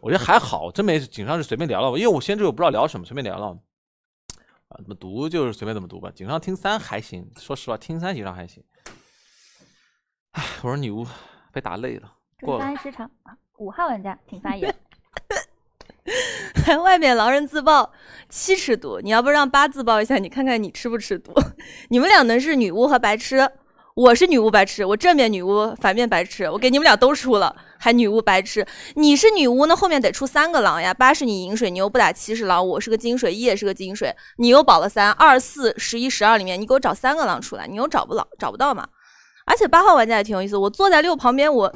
我觉得还好，真没警上是随便聊聊，因为我先知我不知道聊什么，随便聊聊。啊，怎么读就是随便怎么读吧。警上听三还行，说实话听三警上还行。唉，我说女巫被打累了。发言时长，五号玩家请发言。外面狼人自爆七尺毒，你要不让八自爆一下，你看看你吃不吃毒？你们俩能是女巫和白痴？我是女巫白痴，我正面女巫，反面白痴，我给你们俩都出了，还女巫白痴。你是女巫那后面得出三个狼呀，八是你银水，你又不打，七是狼我是个金水，一也是个金水，你又保了三二四十一十二里面，你给我找三个狼出来，你又找不老找不到嘛。而且八号玩家也挺有意思，我坐在六旁边，我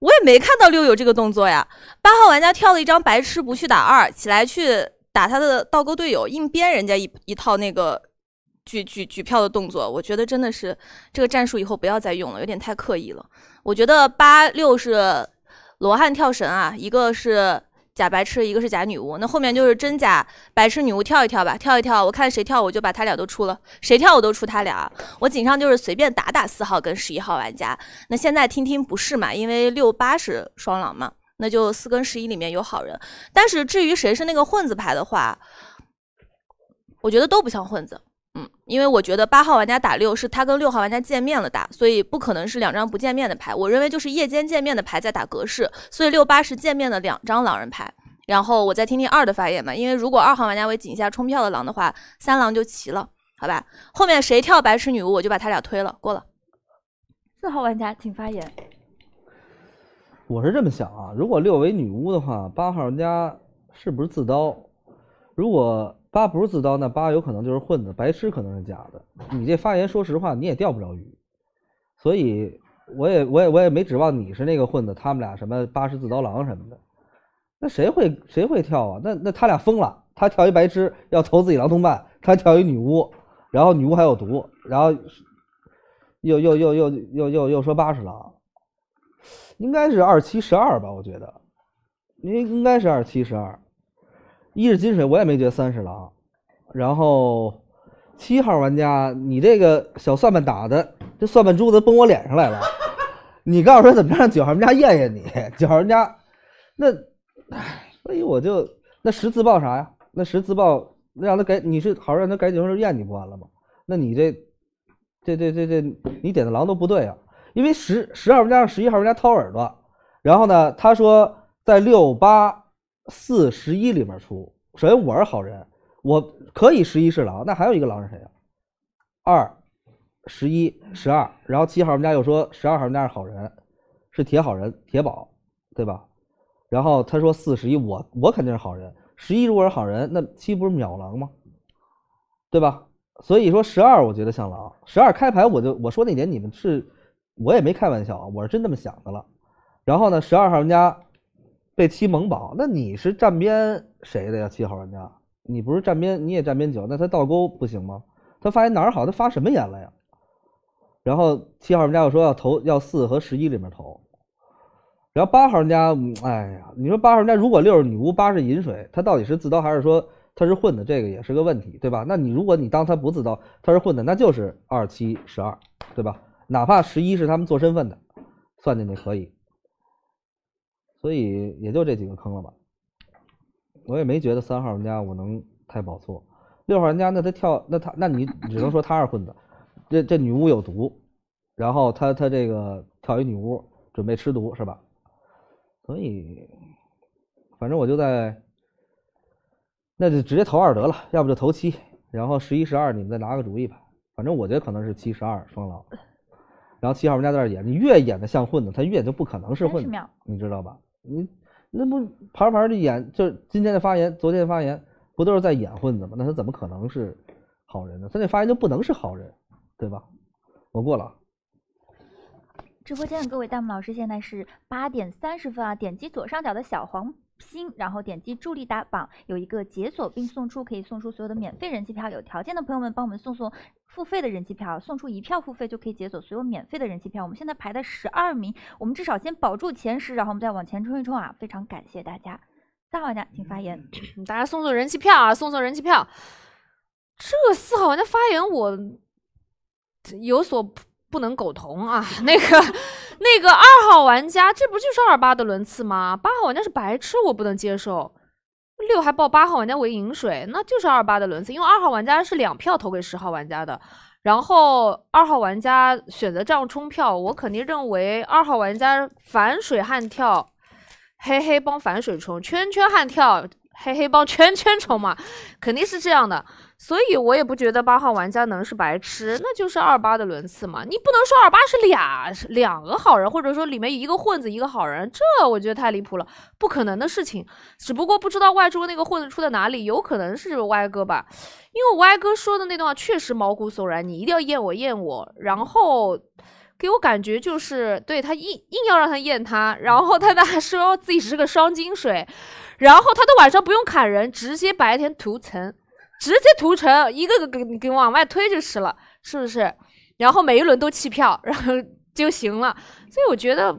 我也没看到六有这个动作呀。八号玩家跳了一张白痴不去打二，起来去打他的倒钩队友，硬编人家一一套那个。举举举票的动作，我觉得真的是这个战术以后不要再用了，有点太刻意了。我觉得八六是罗汉跳绳啊，一个是假白痴，一个是假女巫，那后面就是真假白痴女巫跳一跳吧，跳一跳，我看谁跳，我就把他俩都出了。谁跳我都出他俩，我仅上就是随便打打四号跟十一号玩家。那现在听听不是嘛？因为六八是双狼嘛，那就四跟十一里面有好人。但是至于谁是那个混子牌的话，我觉得都不像混子。嗯，因为我觉得八号玩家打六是他跟六号玩家见面了打，所以不可能是两张不见面的牌。我认为就是夜间见面的牌在打格式，所以六八是见面的两张狼人牌。然后我再听听二的发言吧，因为如果二号玩家为井下冲票的狼的话，三狼就齐了，好吧？后面谁跳白痴女巫，我就把他俩推了，过了。四号玩家请发言。我是这么想啊，如果六为女巫的话，八号玩家是不是自刀？如果。八不是自刀，那八有可能就是混子，白痴可能是假的。你这发言，说实话你也钓不着鱼，所以我也我也我也没指望你是那个混子。他们俩什么八十自刀狼什么的，那谁会谁会跳啊？那那他俩疯了，他跳一白痴要投自己狼同伴，他跳一女巫，然后女巫还有毒，然后又又又又又又又说八十狼，应该是二七十二吧？我觉得，应应该是二七十二。一是金水，我也没觉得三十狼。然后七号玩家，你这个小算盘打的，这算盘珠子崩我脸上来了。你告诉我怎么让九号玩家验验你，九号玩家那，所以我就那十自报啥呀？那十自报让他改，你是好让他改几轮验你不完了吗？那你这这这这，，你点的狼都不对啊！因为十十二号玩家让十一号玩家掏耳朵，然后呢，他说在六八。四十一里面出，首先我是好人，我可以十一是狼，那还有一个狼是谁呀？二十一十二，然后七号人家又说十二号人家是好人，是铁好人铁宝，对吧？然后他说四十一，我我肯定是好人，十一如果是好人，那七不是秒狼吗？对吧？所以说十二我觉得像狼，十二开盘我就我说那点你们是，我也没开玩笑，我是真那么想的了。然后呢，十二号人家。被七萌保，那你是站边谁的呀？七号玩家，你不是站边，你也站边九，那他倒钩不行吗？他发现哪儿好，他发什么言了呀？然后七号玩家又说要投，要四和十一里面投。然后八号玩家，哎呀，你说八号玩家如果六是女巫，八是银水，他到底是自刀还是说他是混的？这个也是个问题，对吧？那你如果你当他不自刀，他是混的，那就是二七十二，对吧？哪怕十一是他们做身份的，算进去可以。所以也就这几个坑了吧，我也没觉得三号玩家我能太保错，六号玩家那他跳那他那你只能说他是混子，这这女巫有毒，然后他他这个跳一女巫准备吃毒是吧？所以反正我就在，那就直接投二得了，要不就投七，然后十一十二你们再拿个主意吧，反正我觉得可能是七十二双狼，然后七号玩家在这演，你越演得像混子，他越就不可能是混子，你知道吧？你那不盘排的演，就是今天的发言，昨天发言，不都是在演混子吗？那他怎么可能是好人呢？他那发言就不能是好人，对吧？我过了。直播间的各位弹幕老师，现在是八点三十分啊！点击左上角的小黄。星，然后点击助力打榜，有一个解锁并送出，可以送出所有的免费人气票。有条件的朋友们帮我们送送付费的人气票，送出一票付费就可以解锁所有免费的人气票。我们现在排在十二名，我们至少先保住前十，然后我们再往前冲一冲啊！非常感谢大家，三号玩家请发言，大家送送人气票啊，送送人气票。这四号玩家发言我有所。不能苟同啊！那个，那个二号玩家，这不就是二八的轮次吗？八号玩家是白痴，我不能接受。六还报八号玩家为饮水，那就是二八的轮次，因为二号玩家是两票投给十号玩家的，然后二号玩家选择这样冲票，我肯定认为二号玩家反水悍跳，嘿嘿帮反水冲圈圈悍跳。黑黑帮圈圈仇嘛，肯定是这样的，所以我也不觉得八号玩家能是白痴，那就是二八的轮次嘛。你不能说二八是俩两个好人，或者说里面一个混子一个好人，这我觉得太离谱了，不可能的事情。只不过不知道外桌那个混子出在哪里，有可能是歪哥吧，因为歪哥说的那段话确实毛骨悚然，你一定要验我验我，然后给我感觉就是对他硬硬要让他验他，然后他他还 说自己是个双金水。然后他都晚上不用砍人，直接白天屠城，直接屠城，一个个给给往外推就是了，是不是？然后每一轮都弃票，然后就行了。所以我觉得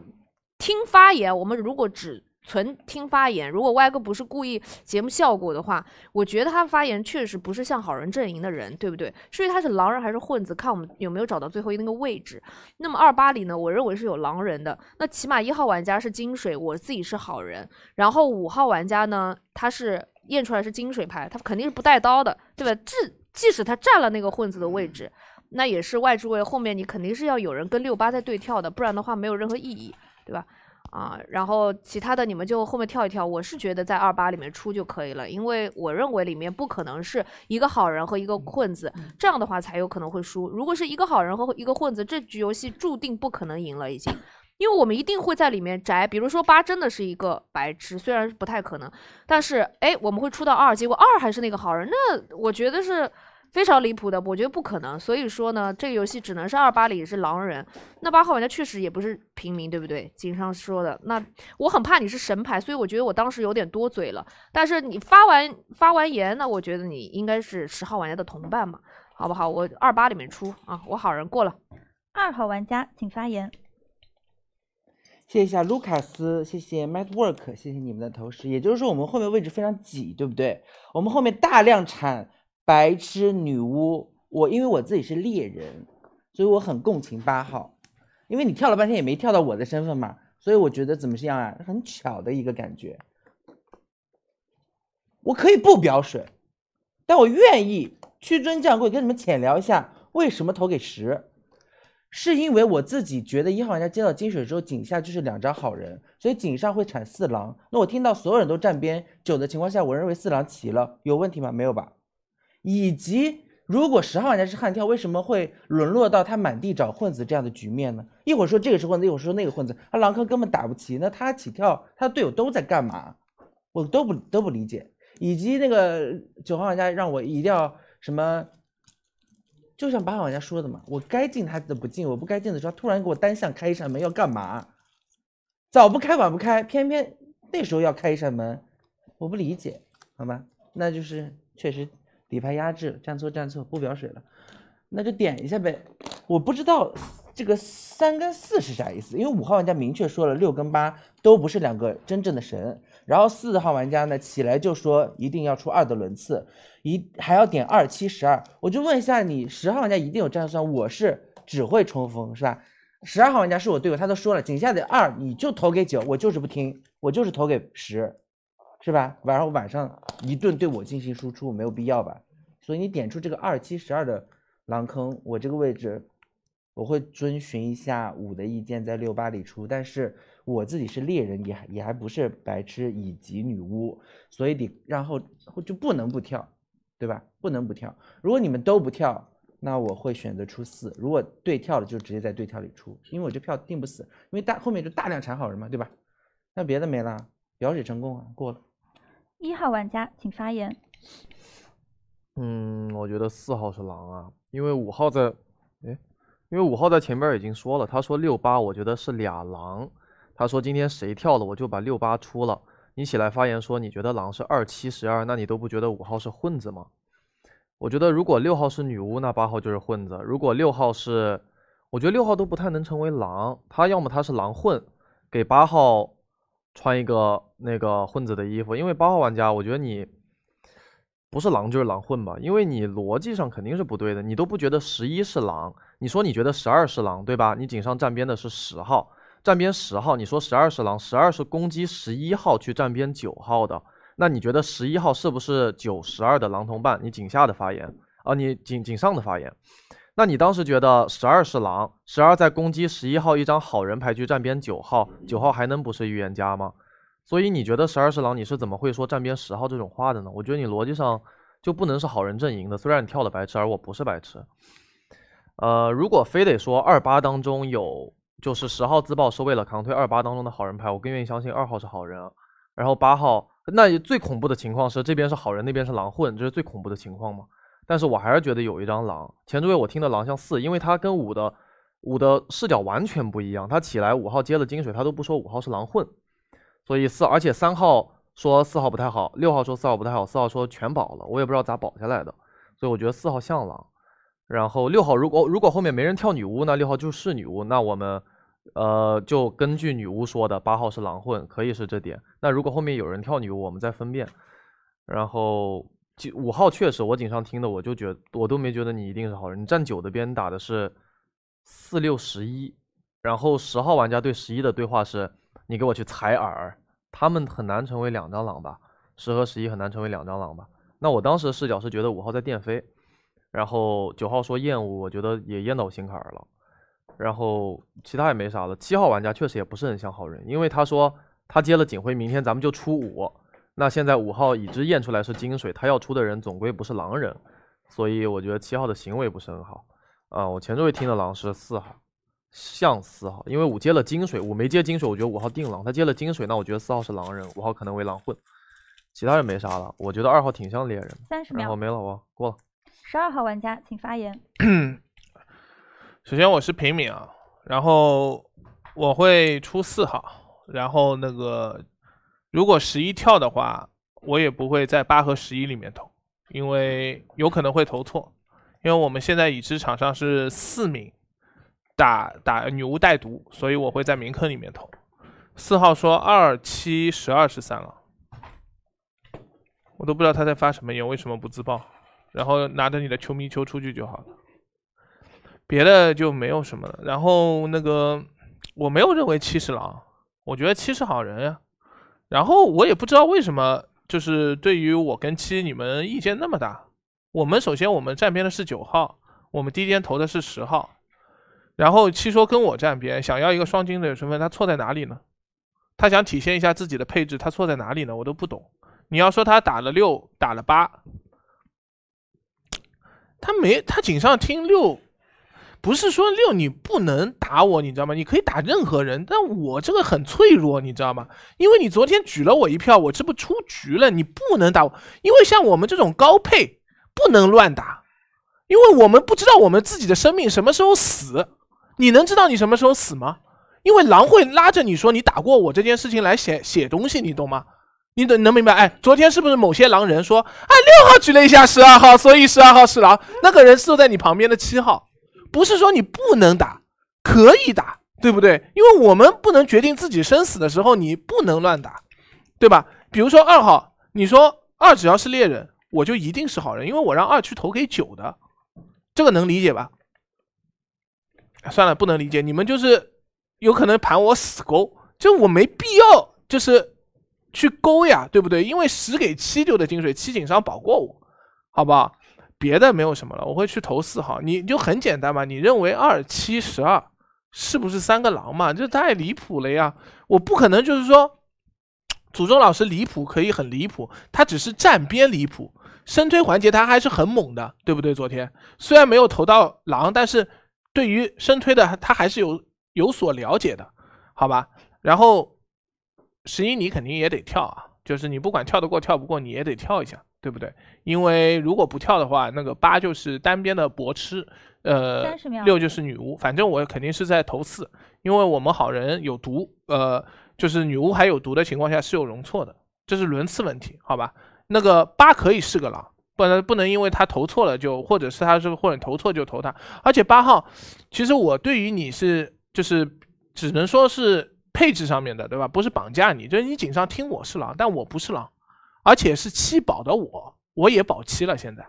听发言，我们如果只。纯听发言，如果歪哥不是故意节目效果的话，我觉得他发言确实不是像好人阵营的人，对不对？至于他是狼人还是混子，看我们有没有找到最后那个位置。那么二八里呢？我认为是有狼人的。那起码一号玩家是金水，我自己是好人。然后五号玩家呢，他是验出来是金水牌，他肯定是不带刀的，对吧？这即使他占了那个混子的位置，那也是外置位后面你肯定是要有人跟六八在对跳的，不然的话没有任何意义，对吧？啊，然后其他的你们就后面跳一跳。我是觉得在二八里面出就可以了，因为我认为里面不可能是一个好人和一个混子，这样的话才有可能会输。如果是一个好人和一个混子，这局游戏注定不可能赢了已经，因为我们一定会在里面宅。比如说八真的是一个白痴，虽然是不太可能，但是哎，我们会出到二，结果二还是那个好人，那我觉得是。非常离谱的，我觉得不可能。所以说呢，这个游戏只能是二八里是狼人。那八号玩家确实也不是平民，对不对？井上说的。那我很怕你是神牌，所以我觉得我当时有点多嘴了。但是你发完发完言，那我觉得你应该是十号玩家的同伴嘛，好不好？我二八里面出啊，我好人过了。二号玩家请发言。谢谢卢卡斯，谢谢 m a t w o r k 谢谢你们的投食。也就是说，我们后面位置非常挤，对不对？我们后面大量产。白痴女巫，我因为我自己是猎人，所以我很共情八号。因为你跳了半天也没跳到我的身份嘛，所以我觉得怎么样啊？很巧的一个感觉。我可以不表水，但我愿意屈尊降贵跟你们浅聊一下为什么投给十，是因为我自己觉得一号玩家接到金水之后，井下就是两张好人，所以井上会产四狼。那我听到所有人都站边九的情况下，我认为四狼齐了，有问题吗？没有吧。以及，如果十号玩家是悍跳，为什么会沦落到他满地找混子这样的局面呢？一会儿说这个是混子，一会儿说那个混子，他狼坑根本打不起。那他起跳，他的队友都在干嘛？我都不都不理解。以及那个九号玩家让我一定要什么，就像八号玩家说的嘛，我该进他的不进，我不该进的时候，突然给我单向开一扇门要干嘛？早不开晚不开，偏偏那时候要开一扇门，我不理解，好吗？那就是确实。底牌压制，站错站错，不表水了，那就点一下呗。我不知道这个三跟四是啥意思，因为五号玩家明确说了六跟八都不是两个真正的神。然后四号玩家呢起来就说一定要出二的轮次，一还要点二七十二。我就问一下你，十号玩家一定有战算，我是只会冲锋是吧？十二号玩家是我队友，他都说了井下的二你就投给九，我就是不听，我就是投给十，是吧？晚上晚上一顿对我进行输出，没有必要吧？所以你点出这个二七十二的狼坑，我这个位置我会遵循一下五的意见，在六八里出。但是我自己是猎人，也还也还不是白痴以及女巫，所以得然后就不能不跳，对吧？不能不跳。如果你们都不跳，那我会选择出四。如果对跳了，就直接在对跳里出，因为我这票定不死，因为大后面就大量产好人嘛，对吧？那别的没了，表水成功啊，过了。一号玩家，请发言。嗯，我觉得四号是狼啊，因为五号在，哎，因为五号在前面已经说了，他说六八，我觉得是俩狼。他说今天谁跳了，我就把六八出了。你起来发言说，你觉得狼是二七十二，那你都不觉得五号是混子吗？我觉得如果六号是女巫，那八号就是混子。如果六号是，我觉得六号都不太能成为狼，他要么他是狼混，给八号穿一个那个混子的衣服，因为八号玩家，我觉得你。不是狼就是狼混吧，因为你逻辑上肯定是不对的。你都不觉得十一是狼，你说你觉得十二是狼，对吧？你警上站边的是十号，站边十号，你说十二是狼，十二是攻击十一号去站边九号的，那你觉得十一号是不是九十二的狼同伴？你警下的发言啊，你警警上的发言，那你当时觉得十二是狼，十二在攻击十一号一张好人牌去站边九号，九号还能不是预言家吗？所以你觉得十二是狼，你是怎么会说站边十号这种话的呢？我觉得你逻辑上就不能是好人阵营的。虽然你跳了白痴，而我不是白痴。呃，如果非得说二八当中有，就是十号自爆是为了扛推二八当中的好人牌，我更愿意相信二号是好人。然后八号，那最恐怖的情况是这边是好人，那边是狼混，这是最恐怖的情况嘛？但是我还是觉得有一张狼。前置位我听的狼像四，因为他跟五的五的视角完全不一样。他起来五号接了金水，他都不说五号是狼混。所以四，而且三号说四号不太好，六号说四号不太好，四号说全保了，我也不知道咋保下来的。所以我觉得四号像狼，然后六号如果如果后面没人跳女巫，那六号就是女巫，那我们呃就根据女巫说的，八号是狼混，可以是这点。那如果后面有人跳女巫，我们再分辨。然后就五号确实，我警上听的，我就觉我都没觉得你一定是好人。你站九的边打的是四六十一，然后十号玩家对十一的对话是。你给我去踩耳，他们很难成为两张狼吧？十和十一很难成为两张狼吧？那我当时视角是觉得五号在垫飞，然后九号说厌恶，我觉得也咽到我心坎儿了。然后其他也没啥了。七号玩家确实也不是很像好人，因为他说他接了警徽，明天咱们就出五。那现在五号已知验出来是金水，他要出的人总归不是狼人，所以我觉得七号的行为不是很好。啊，我前这位听的狼是四号。像四号，因为五接了金水，五没接金水，我觉得五号定狼，他接了金水，那我觉得四号是狼人，五号可能为狼混，其他人没啥了，我觉得二号挺像猎人。三十秒，没了，我过了。十二号玩家请发言。首先我是平民啊，然后我会出四号，然后那个如果十一跳的话，我也不会在八和十一里面投，因为有可能会投错，因为我们现在已知场上是四名。打打女巫带毒，所以我会在名坑里面投。四号说二七十二十三了，我都不知道他在发什么言，为什么不自爆？然后拿着你的球迷球出去就好了，别的就没有什么了。然后那个我没有认为七十狼，我觉得七是好人呀。然后我也不知道为什么，就是对于我跟七你们意见那么大。我们首先我们站边的是九号，我们第一天投的是十号。然后七说跟我站边，想要一个双金的身份，他错在哪里呢？他想体现一下自己的配置，他错在哪里呢？我都不懂。你要说他打了六，打了八，他没他井上听六，不是说六你不能打我，你知道吗？你可以打任何人，但我这个很脆弱，你知道吗？因为你昨天举了我一票，我这不出局了，你不能打。我。因为像我们这种高配，不能乱打，因为我们不知道我们自己的生命什么时候死。你能知道你什么时候死吗？因为狼会拉着你说你打过我这件事情来写写东西，你懂吗？你能能明白？哎，昨天是不是某些狼人说，哎，六号举了一下十二号，所以十二号是狼。那个人坐在你旁边的七号，不是说你不能打，可以打，对不对？因为我们不能决定自己生死的时候，你不能乱打，对吧？比如说二号，你说二只要是猎人，我就一定是好人，因为我让二去投给九的，这个能理解吧？算了，不能理解你们就是有可能盘我死勾，就我没必要就是去勾呀，对不对？因为十给七丢的金水，七井上保过我，好不好？别的没有什么了，我会去投四号。你就很简单嘛，你认为二七十二是不是三个狼嘛？这太离谱了呀！我不可能就是说，祖宗老师离谱可以很离谱，他只是站边离谱。深推环节他还是很猛的，对不对？昨天虽然没有投到狼，但是。对于深推的他还是有有所了解的，好吧？然后十一你肯定也得跳啊，就是你不管跳得过跳不过你也得跳一下，对不对？因为如果不跳的话，那个八就是单边的博吃，呃，六就是女巫，反正我肯定是在投四，因为我们好人有毒，呃，就是女巫还有毒的情况下是有容错的，这是轮次问题，好吧？那个八可以是个狼。不能不能因为他投错了就，或者是他是或者投错就投他，而且八号，其实我对于你是就是只能说是配置上面的，对吧？不是绑架你，就是你警上听我是狼，但我不是狼，而且是七保的我，我也保七了，现在，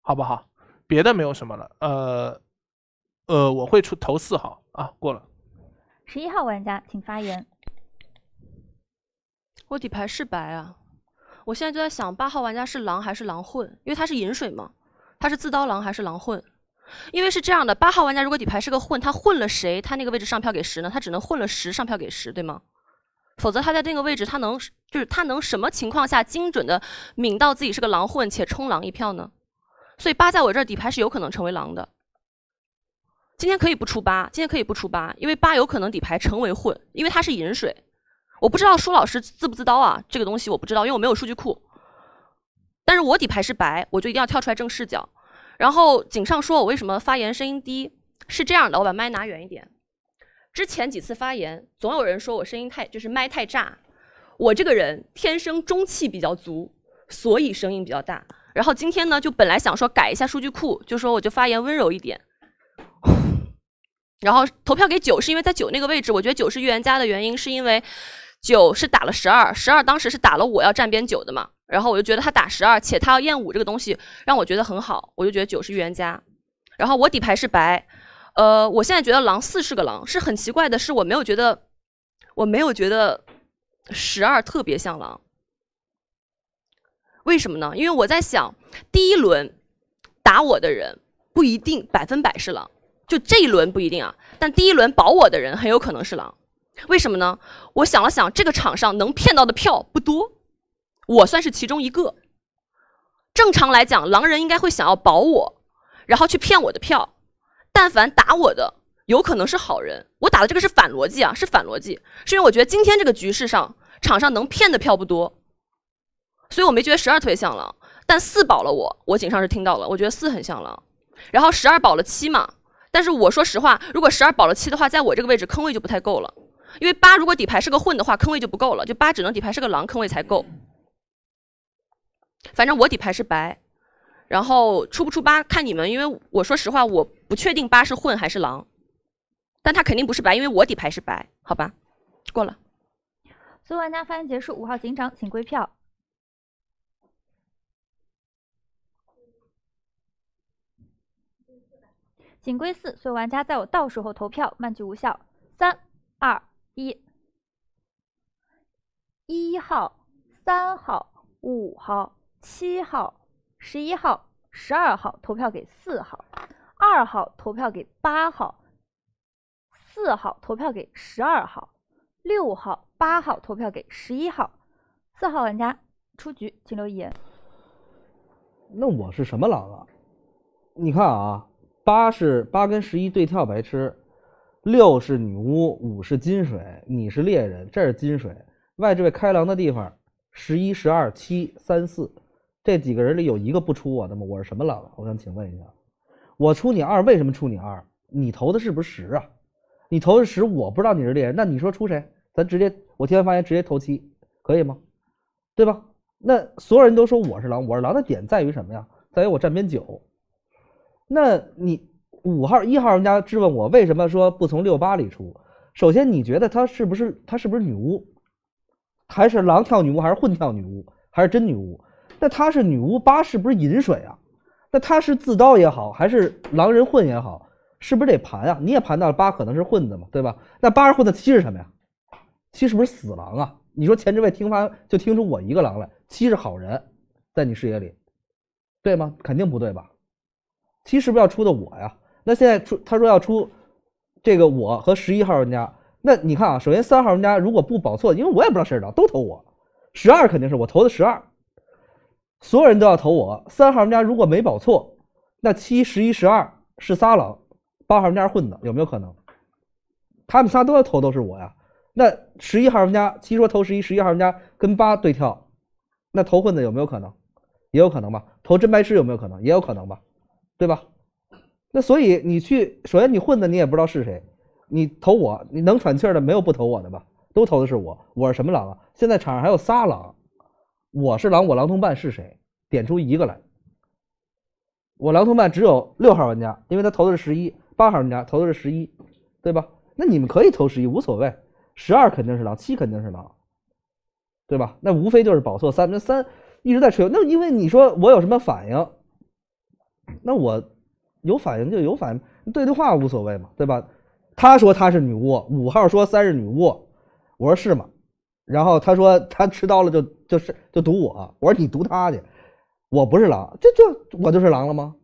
好不好？别的没有什么了，呃，呃，我会出投四号啊，过了。十一号玩家请发言，我底牌是白啊。我现在就在想，八号玩家是狼还是狼混？因为他是饮水嘛，他是自刀狼还是狼混？因为是这样的，八号玩家如果底牌是个混，他混了谁？他那个位置上票给十呢？他只能混了十上票给十，对吗？否则他在那个位置他能就是他能什么情况下精准的抿到自己是个狼混且冲狼一票呢？所以八在我这儿底牌是有可能成为狼的。今天可以不出八，今天可以不出八，因为八有可能底牌成为混，因为他是饮水。我不知道舒老师自不自刀啊，这个东西我不知道，因为我没有数据库。但是我底牌是白，我就一定要跳出来正视角。然后井上说，我为什么发言声音低？是这样的，我把麦拿远一点。之前几次发言，总有人说我声音太，就是麦太炸。我这个人天生中气比较足，所以声音比较大。然后今天呢，就本来想说改一下数据库，就说我就发言温柔一点。然后投票给九是因为在九那个位置，我觉得九是预言家的原因是因为。九是打了十二，十二当时是打了我要站边九的嘛，然后我就觉得他打十二，且他要验五这个东西，让我觉得很好，我就觉得九是预言家。然后我底牌是白，呃，我现在觉得狼四是个狼，是很奇怪的，是我没有觉得，我没有觉得十二特别像狼。为什么呢？因为我在想，第一轮打我的人不一定百分百是狼，就这一轮不一定啊，但第一轮保我的人很有可能是狼。为什么呢？我想了想，这个场上能骗到的票不多，我算是其中一个。正常来讲，狼人应该会想要保我，然后去骗我的票。但凡打我的，有可能是好人。我打的这个是反逻辑啊，是反逻辑，是因为我觉得今天这个局势上，场上能骗的票不多，所以我没觉得十二特别像狼。但四保了我，我警上是听到了，我觉得四很像狼。然后十二保了七嘛，但是我说实话，如果十二保了七的话，在我这个位置坑位就不太够了。因为八如果底牌是个混的话，坑位就不够了，就八只能底牌是个狼，坑位才够。反正我底牌是白，然后出不出八看你们，因为我说实话，我不确定八是混还是狼，但他肯定不是白，因为我底牌是白，好吧，过了。所有玩家发言结束，五号警长请归票。警归四，所有玩家在我倒数后投票，慢剧无效。三二。一、一号、三号、五号、七号、十一号、十二号投票给四号，二号投票给八号，四号投票给十二号，六号、八号投票给十一号，四号玩家出局，请留遗言。那我是什么狼啊？你看啊，八是八跟十一对跳白痴。六是女巫，五是金水，你是猎人，这是金水。外这位开狼的地方，十一、十二、七、三四，这几个人里有一个不出我的吗？我是什么狼？我想请问一下，我出你二，为什么出你二？你投的是不是十啊？你投的十，我不知道你是猎人，那你说出谁？咱直接，我今天发言直接投七，可以吗？对吧？那所有人都说我是狼，我是狼的点在于什么呀？在于我站边九，那你。五号一号人家质问我为什么说不从六八里出？首先，你觉得他是不是他是不是女巫，还是狼跳女巫，还是混跳女巫，还是真女巫？那他是女巫八是不是引水啊？那他是自刀也好，还是狼人混也好，是不是得盘啊？你也盘到了八可能是混子嘛，对吧？那八是混子七是什么呀？七是不是死狼啊？你说前置位听完就听出我一个狼来，七是好人，在你视野里，对吗？肯定不对吧？七是不是要出的我呀？那现在出，他说要出这个我和十一号玩家。那你看啊，首先三号玩家如果不保错，因为我也不知道谁是狼，都投我。十二肯定是我投的十二，所有人都要投我。三号玩家如果没保错，那七、十一、十二是仨狼，八号玩家混的有没有可能？他们仨都要投都是我呀。那十一号玩家七说投十一，十一号玩家跟八对跳，那投混的有没有可能？也有可能吧。投真白痴有没有可能？也有可能吧，对吧？那所以你去，首先你混的你也不知道是谁，你投我，你能喘气儿的没有不投我的吧？都投的是我，我是什么狼啊？现在场上还有仨狼，我是狼，我狼同伴是谁？点出一个来。我狼同伴只有六号玩家，因为他投的是十一，八号玩家投的是十一，对吧？那你们可以投十一，无所谓，十二肯定是狼，七肯定是狼，对吧？那无非就是保错三，那三一直在吹，那因为你说我有什么反应？那我。有反应就有反应，对对话无所谓嘛，对吧？他说他是女巫，五号说三是女巫，我说是吗？然后他说他吃刀了就就是就毒我，我说你毒他去，我不是狼，这这我就是狼了吗？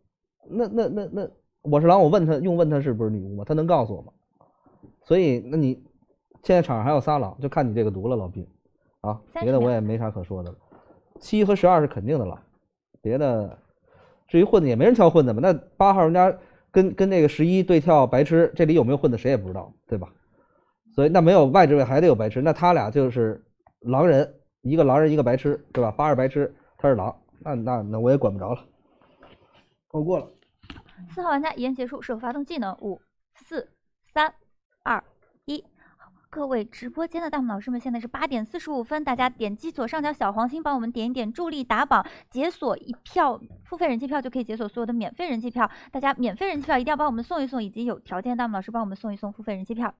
那那那那我是狼，我问他用问他是不是女巫吗？他能告诉我吗？所以那你现在场上还有仨狼，就看你这个毒了，老毕啊，别的我也没啥可说的了，七和十二是肯定的狼，别的。至于混子也没人挑混子嘛，那八号人家跟跟那个十一对跳白痴，这里有没有混子谁也不知道，对吧？所以那没有外置位还得有白痴，那他俩就是狼人，一个狼人一个白痴，对吧？八是白痴，他是狼，那那那我也管不着了，我过了。四号玩家，已言结束，是否发动技能？五、四、三、二。各位直播间的弹幕老师们，现在是八点四十五分，大家点击左上角小黄心，帮我们点一点助力打榜，解锁一票付费人气票就可以解锁所有的免费人气票。大家免费人气票一定要帮我们送一送，以及有条件的弹幕老师帮我们送一送付费人气票。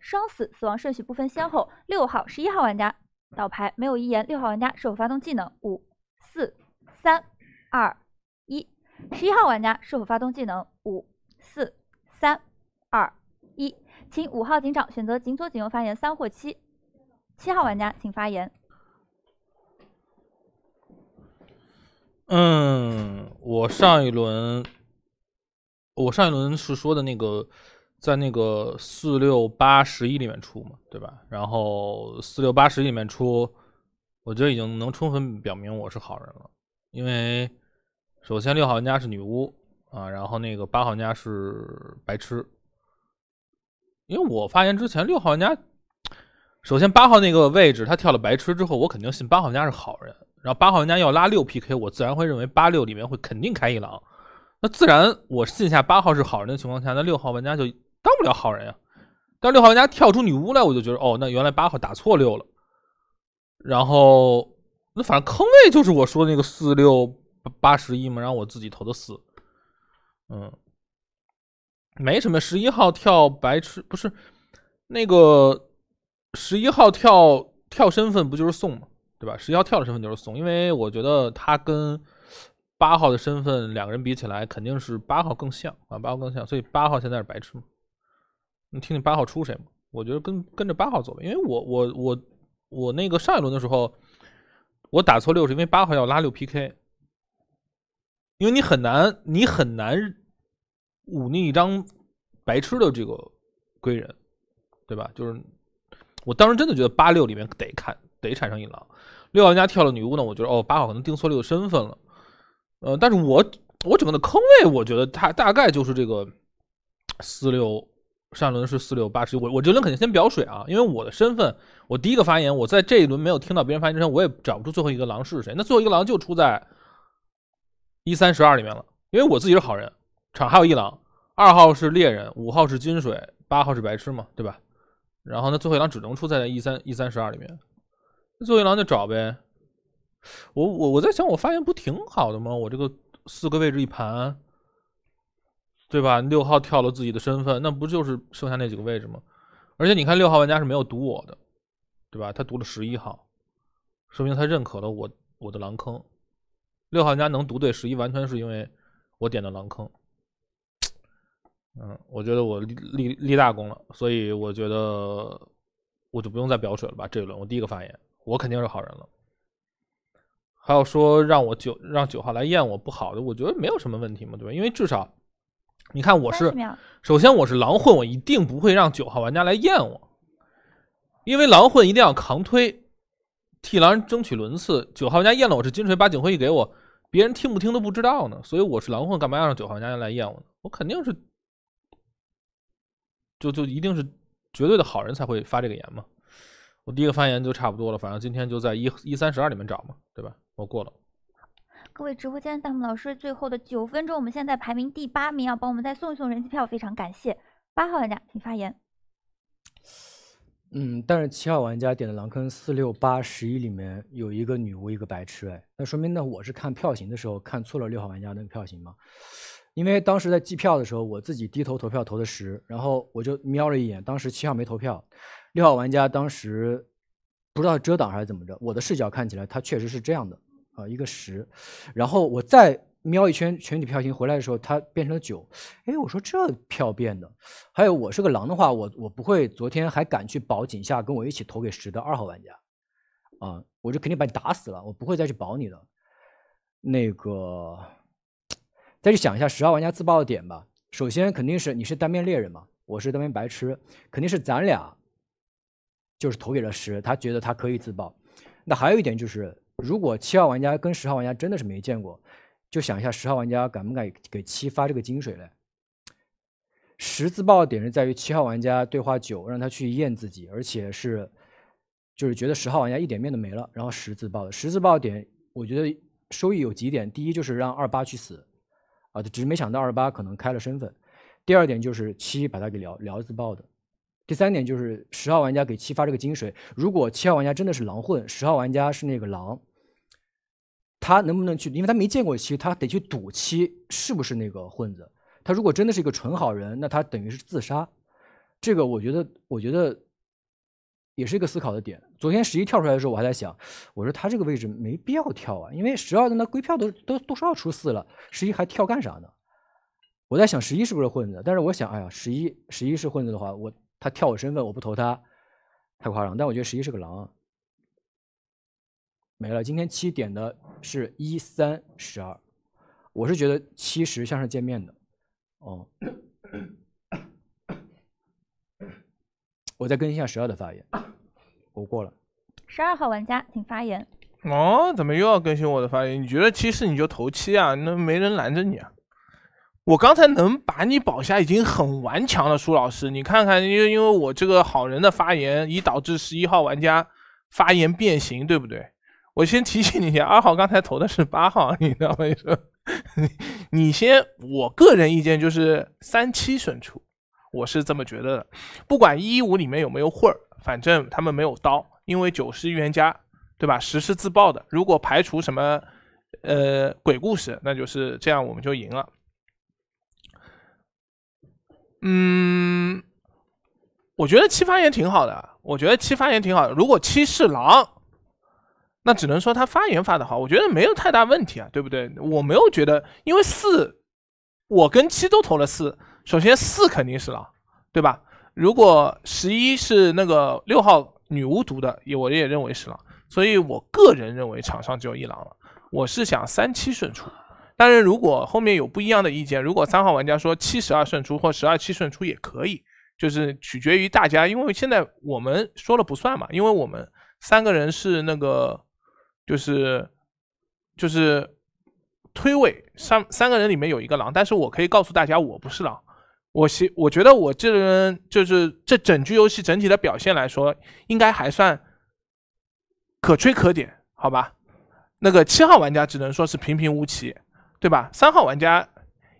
双死死亡顺序不分先后。六号、十一号玩家倒牌，没有遗言。六号玩家是否发动技能？五四三二一。十一号玩家是否发动技能？五四三二一。请五号警长选择警左警右发言。三或七。七号玩家，请发言。嗯，我上一轮，我上一轮是说的那个。在那个四六八十一里面出嘛，对吧？然后四六八十里面出，我觉得已经能充分表明我是好人了。因为首先六号玩家是女巫啊，然后那个八号玩家是白痴。因为我发言之前，六号玩家首先八号那个位置他跳了白痴之后，我肯定信八号玩家是好人。然后八号玩家要拉六 PK，我自然会认为八六里面会肯定开一狼。那自然我信下八号是好人的情况下，那六号玩家就。当不了好人呀！当六号玩家跳出女巫来，我就觉得哦，那原来八号打错六了。然后那反正坑位就是我说的那个四六八十一嘛，然后我自己投的四，嗯，没什么。十一号跳白痴不是那个十一号跳跳身份不就是送嘛，对吧？十一号跳的身份就是送，因为我觉得他跟八号的身份两个人比起来，肯定是八号更像啊，八号更像，所以八号现在是白痴嘛。你听听八号出谁？我觉得跟跟着八号走，因为我我我我那个上一轮的时候，我打错六是因为八号要拉六 PK，因为你很难你很难忤逆一张白痴的这个归人，对吧？就是我当时真的觉得八六里面得看得产生引狼，六号玩家跳了女巫呢，我觉得哦八号可能定错六的身份了，呃，但是我我整个的坑位，我觉得他大概就是这个四六。上一轮是四六八十一，我我这轮肯定先表水啊，因为我的身份，我第一个发言，我在这一轮没有听到别人发言之前，我也找不出最后一个狼是谁。那最后一个狼就出在一三十二里面了，因为我自己是好人，场还有一狼，二号是猎人，五号是金水，八号是白痴嘛，对吧？然后那最后一狼只能出在一三一三十二里面，最后一狼就找呗。我我我在想，我发言不挺好的吗？我这个四个位置一盘。对吧？六号跳了自己的身份，那不就是剩下那几个位置吗？而且你看，六号玩家是没有毒我的，对吧？他毒了十一号，说明他认可了我我的狼坑。六号玩家能毒对十一，完全是因为我点的狼坑。嗯，我觉得我立立大功了，所以我觉得我就不用再表水了吧？这一轮我第一个发言，我肯定是好人了。还有说让我九让九号来验我不好的，我觉得没有什么问题嘛，对吧？因为至少。你看我是，首先我是狼混，我一定不会让九号玩家来验我，因为狼混一定要扛推，替狼人争取轮次。九号玩家验了我是金锤，把警徽一给我，别人听不听都不知道呢。所以我是狼混，干嘛要让九号玩家来验我呢？我肯定是，就就一定是绝对的好人才会发这个言嘛。我第一个发言就差不多了，反正今天就在一一三十二里面找嘛，对吧？我过了。各位直播间弹幕老师，最后的九分钟，我们现在排名第八名，要帮我们再送一送人气票，非常感谢。八号玩家，请发言。嗯，但是七号玩家点的狼坑四六八十一里面有一个女巫，一个白痴，哎，那说明呢，我是看票型的时候看错了六号玩家那个票型吗？因为当时在计票的时候，我自己低头投票投的十，然后我就瞄了一眼，当时七号没投票，六号玩家当时不知道遮挡还是怎么着，我的视角看起来他确实是这样的。啊，一个十，然后我再瞄一圈全体票型，回来的时候它变成了九。哎，我说这票变的。还有，我是个狼的话，我我不会昨天还敢去保井下跟我一起投给十的二号玩家啊，我就肯定把你打死了，我不会再去保你的。那个，再去想一下十号玩家自爆的点吧。首先肯定是你是单面猎人嘛，我是单面白痴，肯定是咱俩就是投给了十，他觉得他可以自爆。那还有一点就是。如果七号玩家跟十号玩家真的是没见过，就想一下十号玩家敢不敢给七发这个金水嘞？十字爆点是在于七号玩家对话九，让他去验自己，而且是就是觉得十号玩家一点面都没了，然后十字爆的。十字爆点，我觉得收益有几点：第一就是让二八去死啊，只是没想到二八可能开了身份；第二点就是七把他给聊聊自爆的；第三点就是十号玩家给七发这个金水，如果七号玩家真的是狼混，十号玩家是那个狼。他能不能去？因为他没见过妻，他得去赌妻是不是那个混子。他如果真的是一个纯好人，那他等于是自杀。这个我觉得，我觉得也是一个思考的点。昨天十一跳出来的时候，我还在想，我说他这个位置没必要跳啊，因为十二那归票都都都说要出四了，十一还跳干啥呢？我在想十一是不是混子，但是我想，哎呀，十一十一是混子的话，我他跳我身份，我不投他，太夸张。但我觉得十一是个狼。啊。没了，今天七点的是一三十二，我是觉得七十像是见面的，哦，我再更新一下十二的发言，我过了。十二号玩家请发言。哦，怎么又要更新我的发言？你觉得七十你就投七啊？那没人拦着你啊？我刚才能把你保下已经很顽强了，舒老师，你看看，因为因为我这个好人的发言，已导致十一号玩家发言变形，对不对？我先提醒你一下，二号刚才投的是八号，你知道吗？你说你先，我个人意见就是三七胜出，我是这么觉得的。不管一五里面有没有混儿，反正他们没有刀，因为九十预言家，对吧？十是自爆的。如果排除什么呃鬼故事，那就是这样，我们就赢了。嗯，我觉得七发言挺好的，我觉得七发言挺好的。如果七是狼。那只能说他发言发的好，我觉得没有太大问题啊，对不对？我没有觉得，因为四，我跟七都投了四，首先四肯定是狼，对吧？如果十一是那个六号女巫读的，也我也认为是狼，所以我个人认为场上只有一狼了。我是想三七顺出，但是如果后面有不一样的意见，如果三号玩家说七十二顺出或十二七顺出也可以，就是取决于大家，因为现在我们说了不算嘛，因为我们三个人是那个。就是就是推诿，三三个人里面有一个狼，但是我可以告诉大家，我不是狼。我希我觉得我这人就是这整局游戏整体的表现来说，应该还算可吹可点，好吧？那个七号玩家只能说是平平无奇，对吧？三号玩家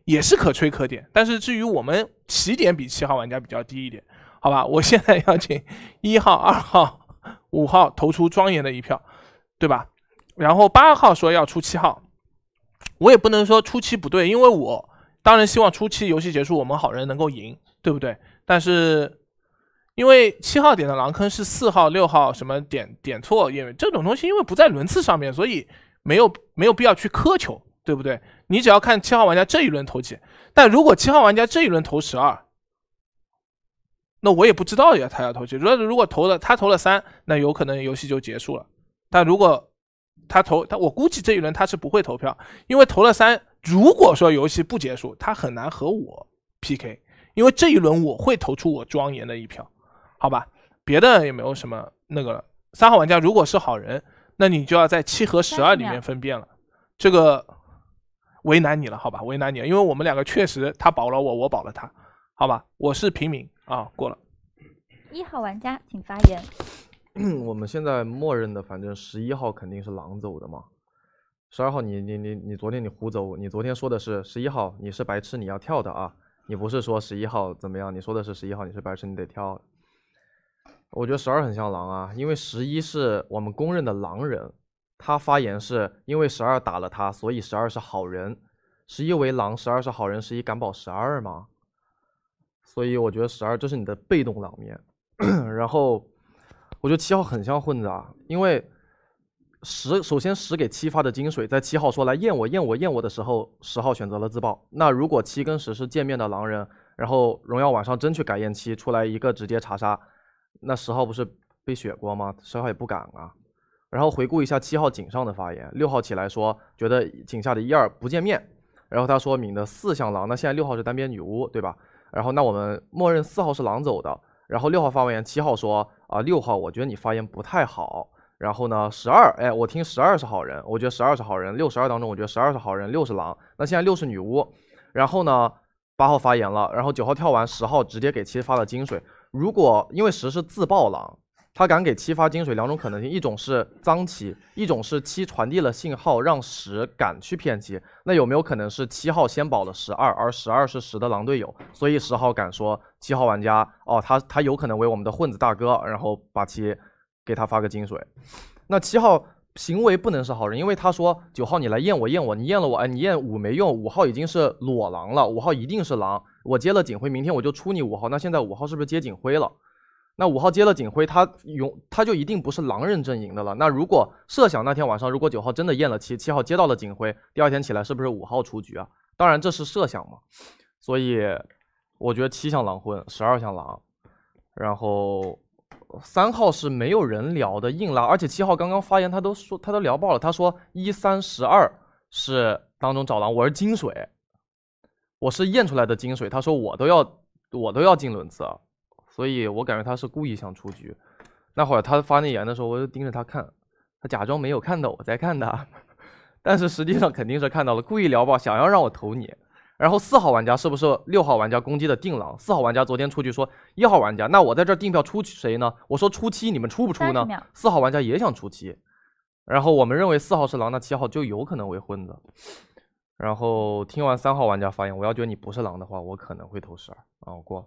也是可吹可点，但是至于我们起点比七号玩家比较低一点，好吧？我现在要请一号、二号、五号投出庄严的一票，对吧？然后八号说要出七号，我也不能说出七不对，因为我当然希望出七，游戏结束我们好人能够赢，对不对？但是因为七号点的狼坑是四号、六号什么点点错，因为这种东西因为不在轮次上面，所以没有没有必要去苛求，对不对？你只要看七号玩家这一轮投几，但如果七号玩家这一轮投十二，那我也不知道呀，他要投几。如果如果投了他投了三，那有可能游戏就结束了。但如果他投他，我估计这一轮他是不会投票，因为投了三。如果说游戏不结束，他很难和我 PK，因为这一轮我会投出我庄严的一票，好吧？别的也没有什么那个了。三号玩家，如果是好人，那你就要在七和十二里面分辨了，这个为难你了，好吧？为难你，因为我们两个确实他保了我，我保了他，好吧？我是平民啊，过了。一号玩家，请发言。我们现在默认的，反正十一号肯定是狼走的嘛。十二号，你你你你昨天你胡走，你昨天说的是十一号，你是白痴，你要跳的啊！你不是说十一号怎么样？你说的是十一号，你是白痴，你得跳。我觉得十二很像狼啊，因为十一是我们公认的狼人，他发言是因为十二打了他，所以十二是好人。十一为狼，十二是好人，十一敢保十二嘛？所以我觉得十二这是你的被动狼面，然后。我觉得七号很像混子啊，因为十首先十给七发的金水，在七号说来验我验我验我的时候，十号选择了自爆。那如果七跟十是见面的狼人，然后荣耀晚上真去改验七出来一个直接查杀，那十号不是被血光吗？十号也不敢啊。然后回顾一下七号井上的发言，六号起来说觉得井下的一二不见面，然后他说抿的四像狼，那现在六号是单边女巫对吧？然后那我们默认四号是狼走的。然后六号发完言，七号说啊，六号我觉得你发言不太好。然后呢，十二，哎，我听十二是好人，我觉得十二是好人。六十二当中，我觉得十二是好人，六是狼。那现在六是女巫。然后呢，八号发言了。然后九号跳完，十号直接给七发了金水。如果因为十是自爆狼。他敢给七发金水，两种可能性，一种是脏七，一种是七传递了信号让十敢去骗七。那有没有可能是七号先保了十二，而十二是十的狼队友，所以十号敢说七号玩家，哦，他他有可能为我们的混子大哥，然后把七给他发个金水。那七号行为不能是好人，因为他说九号你来验我验我，你验了我，哎，你验五没用，五号已经是裸狼了，五号一定是狼，我接了警徽，明天我就出你五号，那现在五号是不是接警徽了？那五号接了警徽，他永他就一定不是狼人阵营的了。那如果设想那天晚上，如果九号真的验了七，七号接到了警徽，第二天起来是不是五号出局啊？当然这是设想嘛。所以我觉得七像狼混，十二像狼，然后三号是没有人聊的硬拉。而且七号刚刚发言，他都说他都聊爆了。他说一三十二是当中找狼，我是金水，我是验出来的金水。他说我都要我都要进轮次。所以我感觉他是故意想出局。那会儿他发那言的时候，我就盯着他看，他假装没有看到我在看他，但是实际上肯定是看到了，故意聊吧，想要让我投你。然后四号玩家是不是六号玩家攻击的定狼？四号玩家昨天出去说一号玩家，那我在这定票出谁呢？我说出七，你们出不出呢？四号玩家也想出七。然后我们认为四号是狼，那七号就有可能为混子。然后听完三号玩家发言，我要觉得你不是狼的话，我可能会投十二啊我过。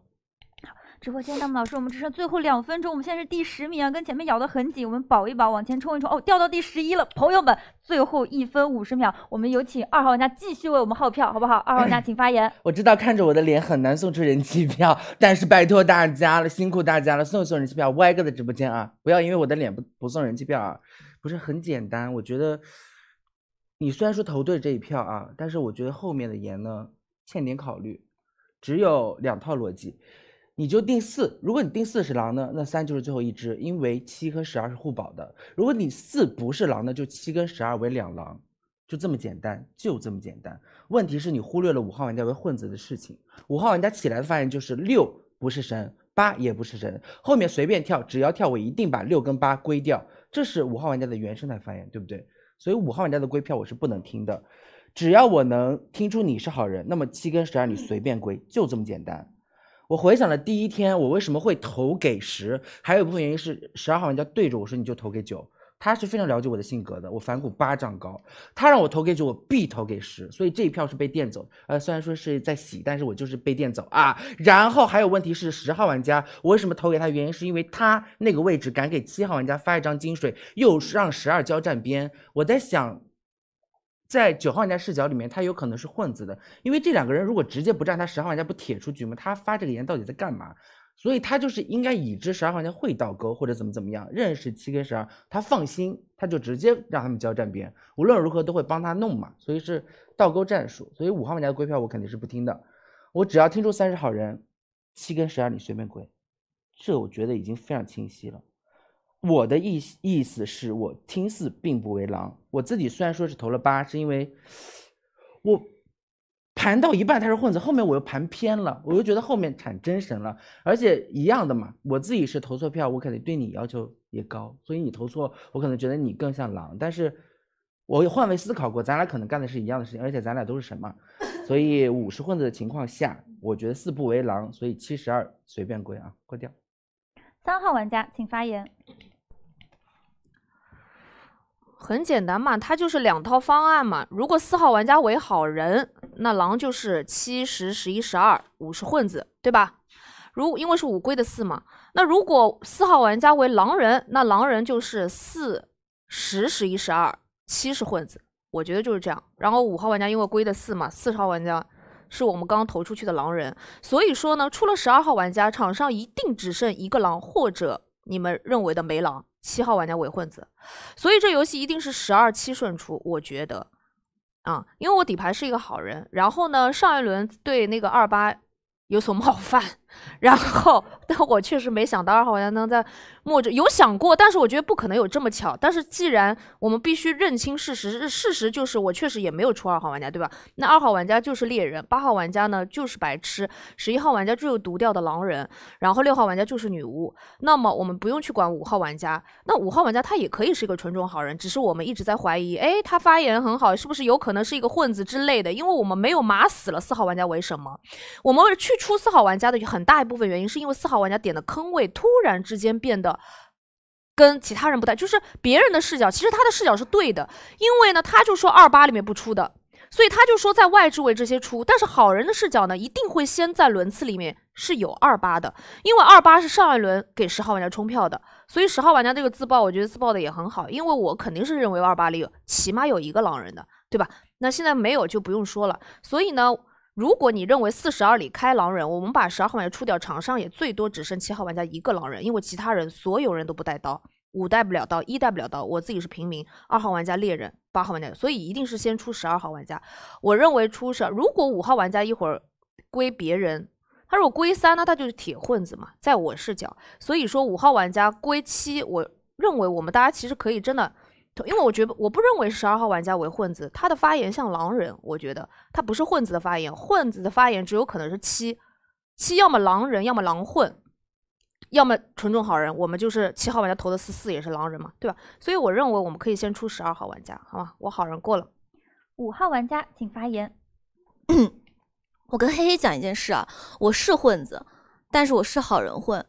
直播间，大木老师，我们只剩最后两分钟，我们现在是第十名，跟前面咬得很紧，我们保一保，往前冲一冲。哦，掉到第十一了，朋友们，最后一分五十秒，我们有请二号玩家继续为我们号票，好不好？二号玩家 请发言。我知道看着我的脸很难送出人气票，但是拜托大家了，辛苦大家了，送一送人气票。歪哥的直播间啊，不要因为我的脸不不送人气票啊，不是很简单。我觉得，你虽然说投对了这一票啊，但是我觉得后面的言呢欠点考虑，只有两套逻辑。你就定四，如果你定四是狼呢，那三就是最后一只，因为七和十二是互保的。如果你四不是狼呢，就七跟十二为两狼，就这么简单，就这么简单。问题是你忽略了五号玩家为混子的事情。五号玩家起来的发言就是六不是神，八也不是神，后面随便跳，只要跳我一定把六跟八归掉，这是五号玩家的原生态发言，对不对？所以五号玩家的归票我是不能听的，只要我能听出你是好人，那么七跟十二你随便归，就这么简单。我回想了第一天，我为什么会投给十？还有一部分原因是十二号玩家对着我说你就投给九，他是非常了解我的性格的。我反骨巴掌高，他让我投给九，我必投给十，所以这一票是被垫走。呃，虽然说是在洗，但是我就是被垫走啊。然后还有问题是十号玩家，我为什么投给他？原因是因为他那个位置敢给七号玩家发一张金水，又让十二交站边，我在想。在九号玩家视角里面，他有可能是混子的，因为这两个人如果直接不站，他十号玩家不铁出局吗？他发这个言到底在干嘛？所以他就是应该已知十二号玩家会倒钩或者怎么怎么样，认识七跟十二，他放心，他就直接让他们交站边，无论如何都会帮他弄嘛，所以是倒钩战术。所以五号玩家的归票我肯定是不听的，我只要听出三十号人，七跟十二你随便归，这我觉得已经非常清晰了。我的意意思是我听四并不为狼，我自己虽然说是投了八，是因为我盘到一半他是混子，后面我又盘偏了，我又觉得后面产真神了，而且一样的嘛，我自己是投错票，我肯定对你要求也高，所以你投错，我可能觉得你更像狼，但是我也换位思考过，咱俩可能干的是一样的事情，而且咱俩都是神嘛，所以五十混子的情况下，我觉得四不为狼，所以七十二随便归啊，过掉。三号玩家请发言。很简单嘛，他就是两套方案嘛。如果四号玩家为好人，那狼就是七十、十一、十二、五十混子，对吧？如因为是五归的四嘛，那如果四号玩家为狼人，那狼人就是四十、十一、十二、七十混子。我觉得就是这样。然后五号玩家因为归的四嘛，四号玩家是我们刚刚投出去的狼人，所以说呢，出了十二号玩家，场上一定只剩一个狼或者你们认为的没狼。七号玩家伪混子，所以这游戏一定是十二七顺出，我觉得，啊，因为我底牌是一个好人，然后呢，上一轮对那个二八有所冒犯。然后，但我确实没想到二号玩家能在末着，有想过，但是我觉得不可能有这么巧。但是既然我们必须认清事实，事实就是我确实也没有出二号玩家，对吧？那二号玩家就是猎人，八号玩家呢就是白痴，十一号玩家就是独掉的狼人，然后六号玩家就是女巫。那么我们不用去管五号玩家，那五号玩家他也可以是一个纯种好人，只是我们一直在怀疑，诶，他发言很好，是不是有可能是一个混子之类的？因为我们没有码死了四号玩家，为什么？我们去出四号玩家的很。大一部分原因是因为四号玩家点的坑位突然之间变得跟其他人不太，就是别人的视角，其实他的视角是对的，因为呢他就说二八里面不出的，所以他就说在外置位这些出，但是好人的视角呢一定会先在轮次里面是有二八的，因为二八是上一轮给十号玩家冲票的，所以十号玩家这个自爆我觉得自爆的也很好，因为我肯定是认为二八里有起码有一个狼人的，对吧？那现在没有就不用说了，所以呢。如果你认为四十二里开狼人，我们把十二号玩家出掉，场上也最多只剩七号玩家一个狼人，因为其他人所有人都不带刀，五带不了刀，一带不了刀，我自己是平民，二号玩家猎人，八号玩家，所以一定是先出十二号玩家。我认为出是，如果五号玩家一会儿归别人，他如果归三，呢，他就是铁混子嘛，在我视角，所以说五号玩家归七，我认为我们大家其实可以真的。因为我觉得我不认为十二号玩家为混子，他的发言像狼人，我觉得他不是混子的发言，混子的发言只有可能是七，七要么狼人，要么狼混，要么纯种好人。我们就是七号玩家投的四四也是狼人嘛，对吧？所以我认为我们可以先出十二号玩家，好吧？我好人过了。五号玩家请发言。我跟黑黑讲一件事啊，我是混子，但是我是好人混。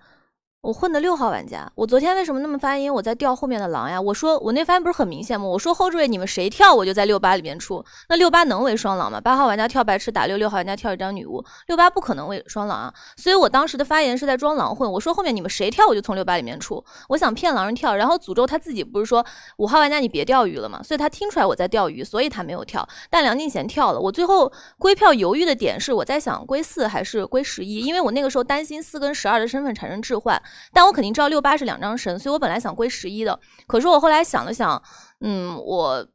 我混的六号玩家，我昨天为什么那么发言？我在钓后面的狼呀。我说我那发言不是很明显吗？我说后置位你们谁跳，我就在六八里面出。那六八能为双狼吗？八号玩家跳白痴打六，六号玩家跳一张女巫，六八不可能为双狼啊。所以我当时的发言是在装狼混。我说后面你们谁跳，我就从六八里面出。我想骗狼人跳，然后诅咒他自己不是说五号玩家你别钓鱼了吗？所以他听出来我在钓鱼，所以他没有跳。但梁静贤跳了。我最后归票犹豫的点是我在想归四还是归十一，因为我那个时候担心四跟十二的身份产生置换。但我肯定知道六八是两张神，所以我本来想归十一的。可是我后来想了想，嗯，我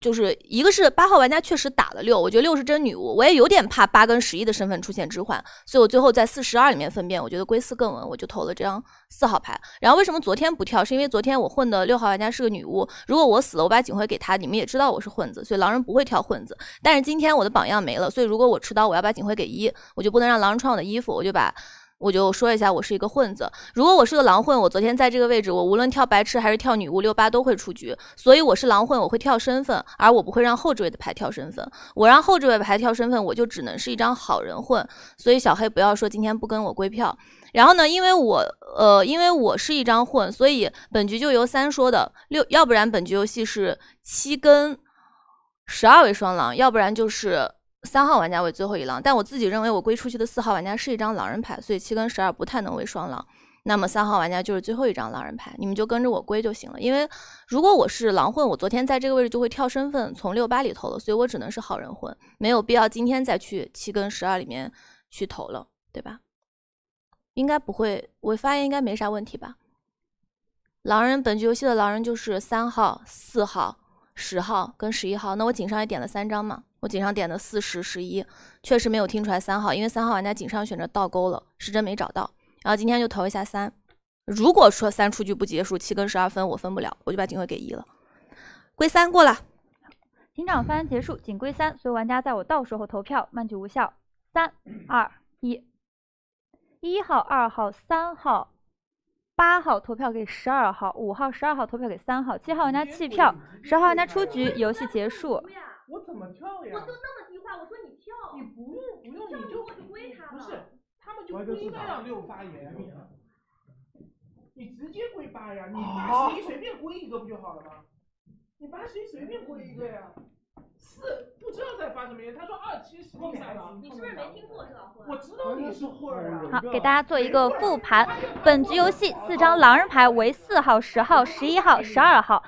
就是一个是八号玩家确实打了六，我觉得六是真女巫，我也有点怕八跟十一的身份出现置换，所以我最后在四十二里面分辨，我觉得归四更稳，我就投了这张四号牌。然后为什么昨天不跳？是因为昨天我混的六号玩家是个女巫，如果我死了，我把警徽给他，你们也知道我是混子，所以狼人不会跳混子。但是今天我的榜样没了，所以如果我持刀，我要把警徽给一，我就不能让狼人穿我的衣服，我就把。我就说一下，我是一个混子。如果我是个狼混，我昨天在这个位置，我无论跳白痴还是跳女巫六八都会出局。所以我是狼混，我会跳身份，而我不会让后置位的牌跳身份。我让后置位牌跳身份，我就只能是一张好人混。所以小黑不要说今天不跟我归票。然后呢，因为我呃，因为我是一张混，所以本局就由三说的六，要不然本局游戏是七跟十二位双狼，要不然就是。三号玩家为最后一狼，但我自己认为我归出去的四号玩家是一张狼人牌，所以七跟十二不太能为双狼。那么三号玩家就是最后一张狼人牌，你们就跟着我归就行了。因为如果我是狼混，我昨天在这个位置就会跳身份从六八里投了，所以我只能是好人混，没有必要今天再去七跟十二里面去投了，对吧？应该不会，我发言应该没啥问题吧？狼人本局游戏的狼人就是三号、四号、十号跟十一号。那我井上也点了三张嘛？我警上点的四十十一，确实没有听出来三号，因为三号玩家警上选择倒钩了，时针没找到。然后今天就投一下三。如果说三出局不结束，七跟十二分我分不了，我就把警徽给一了。归三过了，警长发言结束，警归三，所有玩家在我到时候投票，慢举无效。三二一，一号、二号、三号、八号投票给十二号，五号、十二号投票给三号，七号玩家弃票，十号玩家出局，游戏结束。我怎么跳呀？我都那么句话，我说你跳。你不用不用，你就过去归他了。不是，他们就不应该让六发言。你你直接归八呀，你八十一随便归一个不就好了吗？你八十一随便归一个呀，四不知道在发什么？言，他说二七十。你是不是没听过这个？我知道你是儿啊。好，给大家做一个复盘，本局游戏四张狼人牌为四号、十号、十一号、十二号。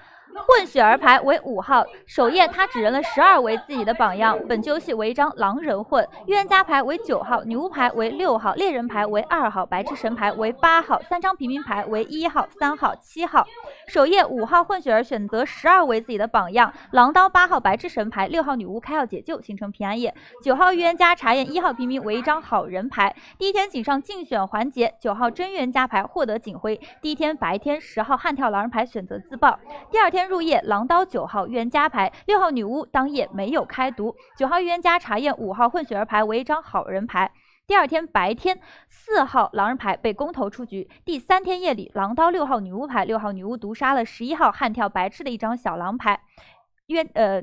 混血儿牌为五号，首页他指认了十二为自己的榜样。本局游戏为一张狼人混预言家牌为九号，女巫牌为六号，猎人牌为二号，白痴神牌为八号，三张平民牌为一号、三号、七号。首页五号混血儿选择十二为自己的榜样，狼刀八号白痴神牌六号女巫开药解救，形成平安夜。九号预言家查验一号平民为一张好人牌。第一天警上竞选环节，九号真预言家牌获得警徽。第一天白天十号悍跳狼人牌选择自爆。第二天入夜狼刀九号预言家牌六号女巫当夜没有开毒九号预言家查验五号混血儿牌为一张好人牌。第二天白天四号狼人牌被公投出局。第三天夜里狼刀六号女巫牌六号女巫毒杀了十一号悍跳白痴的一张小狼牌。约呃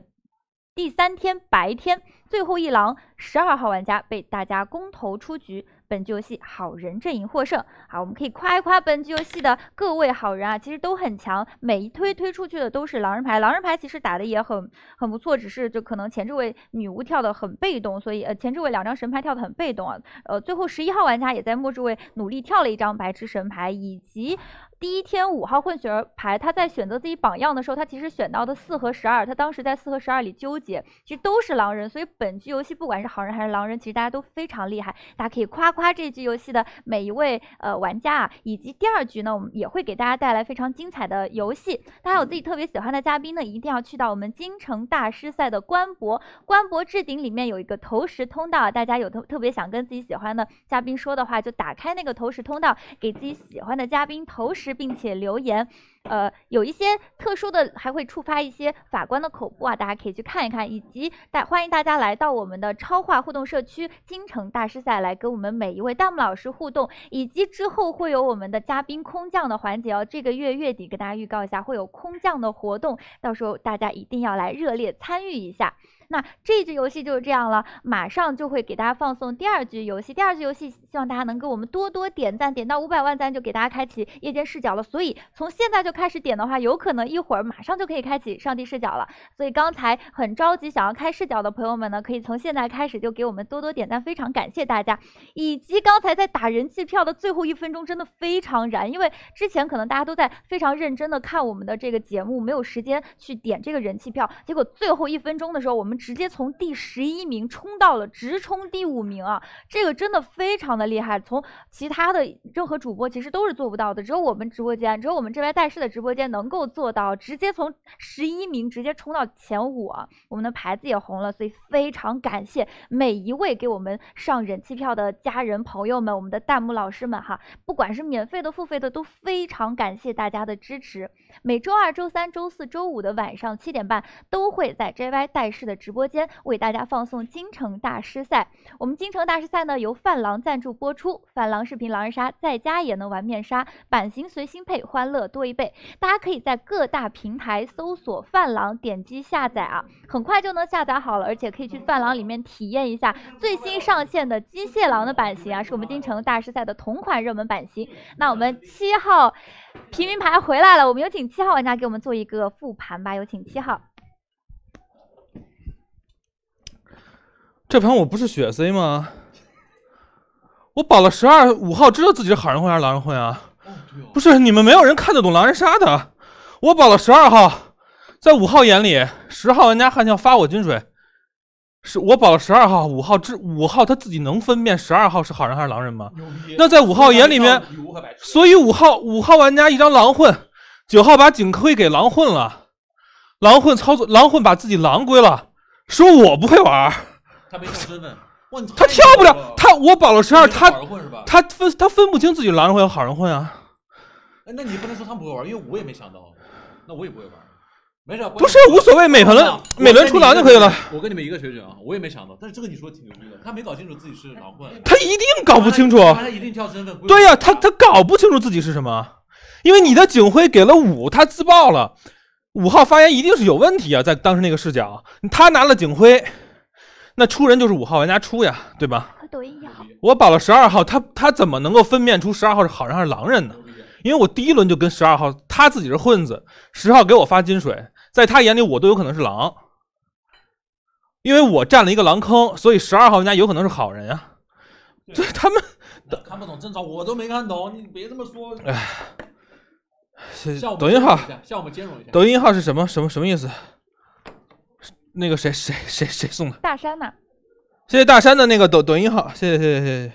第三天白天最后一狼十二号玩家被大家公投出局。本局游戏好人阵营获胜，好，我们可以夸一夸本局游戏的各位好人啊，其实都很强，每一推推出去的都是狼人牌，狼人牌其实打的也很很不错，只是就可能前置位女巫跳的很被动，所以呃前置位两张神牌跳的很被动啊，呃最后十一号玩家也在末置位努力跳了一张白痴神牌，以及。第一天五号混血儿牌，他在选择自己榜样的时候，他其实选到的四和十二，他当时在四和十二里纠结，其实都是狼人。所以本局游戏不管是好人还是狼人，其实大家都非常厉害。大家可以夸夸这局游戏的每一位呃玩家啊，以及第二局呢，我们也会给大家带来非常精彩的游戏。大家有自己特别喜欢的嘉宾呢，一定要去到我们京城大师赛的官博，官博置顶里面有一个投石通道，大家有特特别想跟自己喜欢的嘉宾说的话，就打开那个投石通道，给自己喜欢的嘉宾投石。是，并且留言，呃，有一些特殊的还会触发一些法官的口播啊，大家可以去看一看，以及大欢迎大家来到我们的超话互动社区京城大师赛，来跟我们每一位弹幕老师互动，以及之后会有我们的嘉宾空降的环节哦，这个月月底跟大家预告一下，会有空降的活动，到时候大家一定要来热烈参与一下。那这局游戏就是这样了，马上就会给大家放送第二局游戏。第二局游戏，希望大家能给我们多多点赞，点到五百万赞就给大家开启夜间视角了。所以从现在就开始点的话，有可能一会儿马上就可以开启上帝视角了。所以刚才很着急想要开视角的朋友们呢，可以从现在开始就给我们多多点赞，非常感谢大家。以及刚才在打人气票的最后一分钟，真的非常燃，因为之前可能大家都在非常认真的看我们的这个节目，没有时间去点这个人气票，结果最后一分钟的时候我们。直接从第十一名冲到了直冲第五名啊！这个真的非常的厉害，从其他的任何主播其实都是做不到的，只有我们直播间，只有我们这边带视的直播间能够做到，直接从十一名直接冲到前五啊！我们的牌子也红了，所以非常感谢每一位给我们上人气票的家人朋友们，我们的弹幕老师们哈，不管是免费的付费的都非常感谢大家的支持。每周二、周三、周四周五的晚上七点半都会在 JY 带视的。直播间为大家放送京城大师赛。我们京城大师赛呢由范狼赞助播出，范狼视频狼人杀在家也能玩面杀，版型随心配，欢乐多一倍。大家可以在各大平台搜索范狼，点击下载啊，很快就能下载好了，而且可以去范狼里面体验一下最新上线的机械狼的版型啊，是我们京城大师赛的同款热门版型。那我们七号，平民牌回来了，我们有请七号玩家给我们做一个复盘吧，有请七号。这盘我不是血 C 吗？我保了十二五号，知道自己是好人混还是狼人混啊？不是你们没有人看得懂狼人杀的。我保了十二号，在五号眼里，十号玩家悍将发我金水，是我保了十二号，五号之五号他自己能分辨十二号是好人还是狼人吗？那在五号眼里面，所以五号五号玩家一张狼混，九号把警徽给狼混了，狼混操作，狼混把自己狼归了，说我不会玩。他没跳身份，他跳不了，他我保了十二，他他分他分不清自己狼人混和好人混啊。哎，那你不能说他不会玩，因为我也没想到，那我也不会玩。没事，不是无所谓，每轮每轮出狼就可以了。我跟你们一个水准啊，我也没想到，但是这个你说挺牛逼的，他没搞清楚自己是狼混，他一定搞不清楚，他一定跳身份，对呀，他他搞不清楚自己是什么，因为你的警徽给了五，他自爆了，五号发言一定是有问题啊，在当时那个视角，他拿了警徽。那出人就是五号玩家出呀，对吧？抖音号，我保了十二号，他他怎么能够分辨出十二号是好人还是狼人呢？因为我第一轮就跟十二号，他自己是混子，十号给我发金水，在他眼里我都有可能是狼，因为我占了一个狼坑，所以十二号玩家有可能是好人呀。对他们看不懂正常，我都没看懂，你别这么说。哎，抖音号，我们兼容一下，抖音号是什么什么什么意思？那个谁谁谁谁送的？大山呢？谢谢大山的那个抖抖音号，谢谢谢谢谢谢。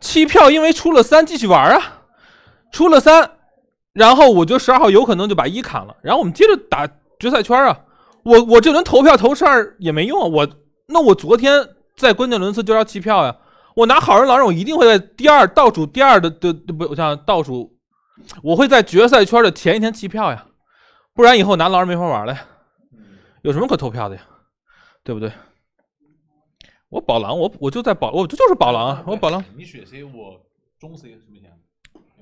弃票，因为出了三，继续玩啊！出了三，然后我觉得十二号有可能就把一砍了，然后我们接着打决赛圈啊！我我这轮投票投十二也没用啊！我那我昨天在关键轮次就要弃票呀！我拿好人狼，人我一定会在第二倒数第二的的不，我想倒数，我会在决赛圈的前一天弃票呀！不然以后拿狼人没法玩了呀！有什么可投票的呀，对不对？我宝狼，我我就在宝，我这就是宝狼，我宝狼。你选 C，我中 C 行不行？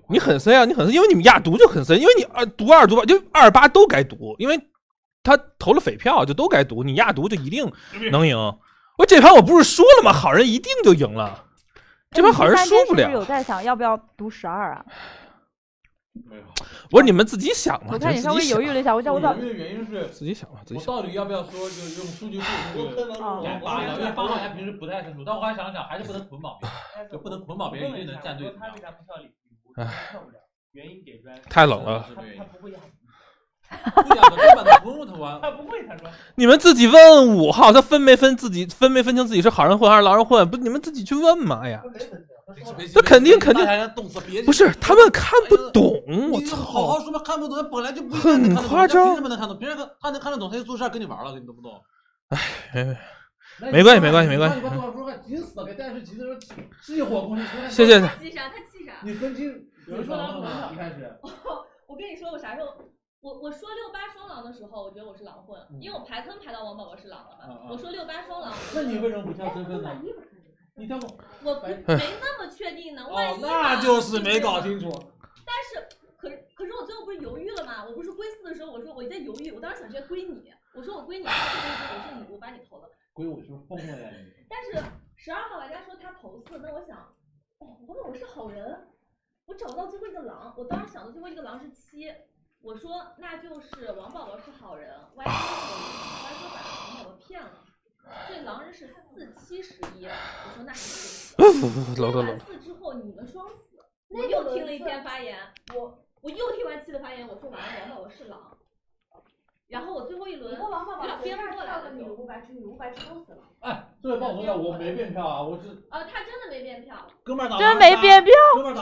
你很 C 啊，你很 C，因为你们亚毒就很 C，因为你二毒二毒八就二八都该毒，因为他投了匪票就都该毒，你亚毒就一定能赢。我这盘我不是说了吗？好人一定就赢了，这盘好人输不了。有在想要不要毒十二啊？没有，不是你们自己想嘛？我看你稍微犹豫了一下，我我犹豫的原因是自己想吧，自己到底要不要说就用数据库？啊，八号他平时不太清楚，但我后来想了想，还是不能捆绑别人，就不能捆绑别人，一定能站队太冷了，不会演，哈哈哈！哈哈！哈哈！哈哈！哈哈！哈哈！自己哈哈！哈哈！哈哈！哈哈！哈哈！哈哈！哈哈！哈哈！那肯定肯定不是他们看不懂我操！好好说嘛，看不懂，他本来就不会看懂，他肯定不能看懂。别人看，他能看得懂，他就做事跟你玩了，你懂不懂？哎，没关系，没关系，没关系。谢把东谢谢谢。你跟谁？你说一开始。我跟你说，我啥时候？我我说六八双狼的时候，我觉得我是狼混，因为我排坑排到王宝，宝是狼了嘛。我说六八双狼，那你为什么不叫深份呢？你我没没那么确定呢，万一呢？哦，那就是没搞清楚。但是，可是可是我最后不是犹豫了吗？我不是归四的时候，我说我在犹豫，我当时想直接归你，我说我归你。四的时候我说你，我把你投了。归五是疯了呀！但是十二号玩家说他投四，那我想，哦，我我是好人，我找到最后一个狼，我当时想的最后一个狼是七，我说那就是王宝宝是好人，万万万万万万万万万万万万万这狼人是四七十一，我说那也够了。完四之后你们双死，我又听了一天发言，我我又听完七的发言，我说完了两百我是狼。然后我最后一轮，我王宝宝颠过来了，女巫白痴，女巫白痴都死了。哎，对，帮我一下，我没变票啊，我是。呃，他真的没变票。哥们儿真没变票，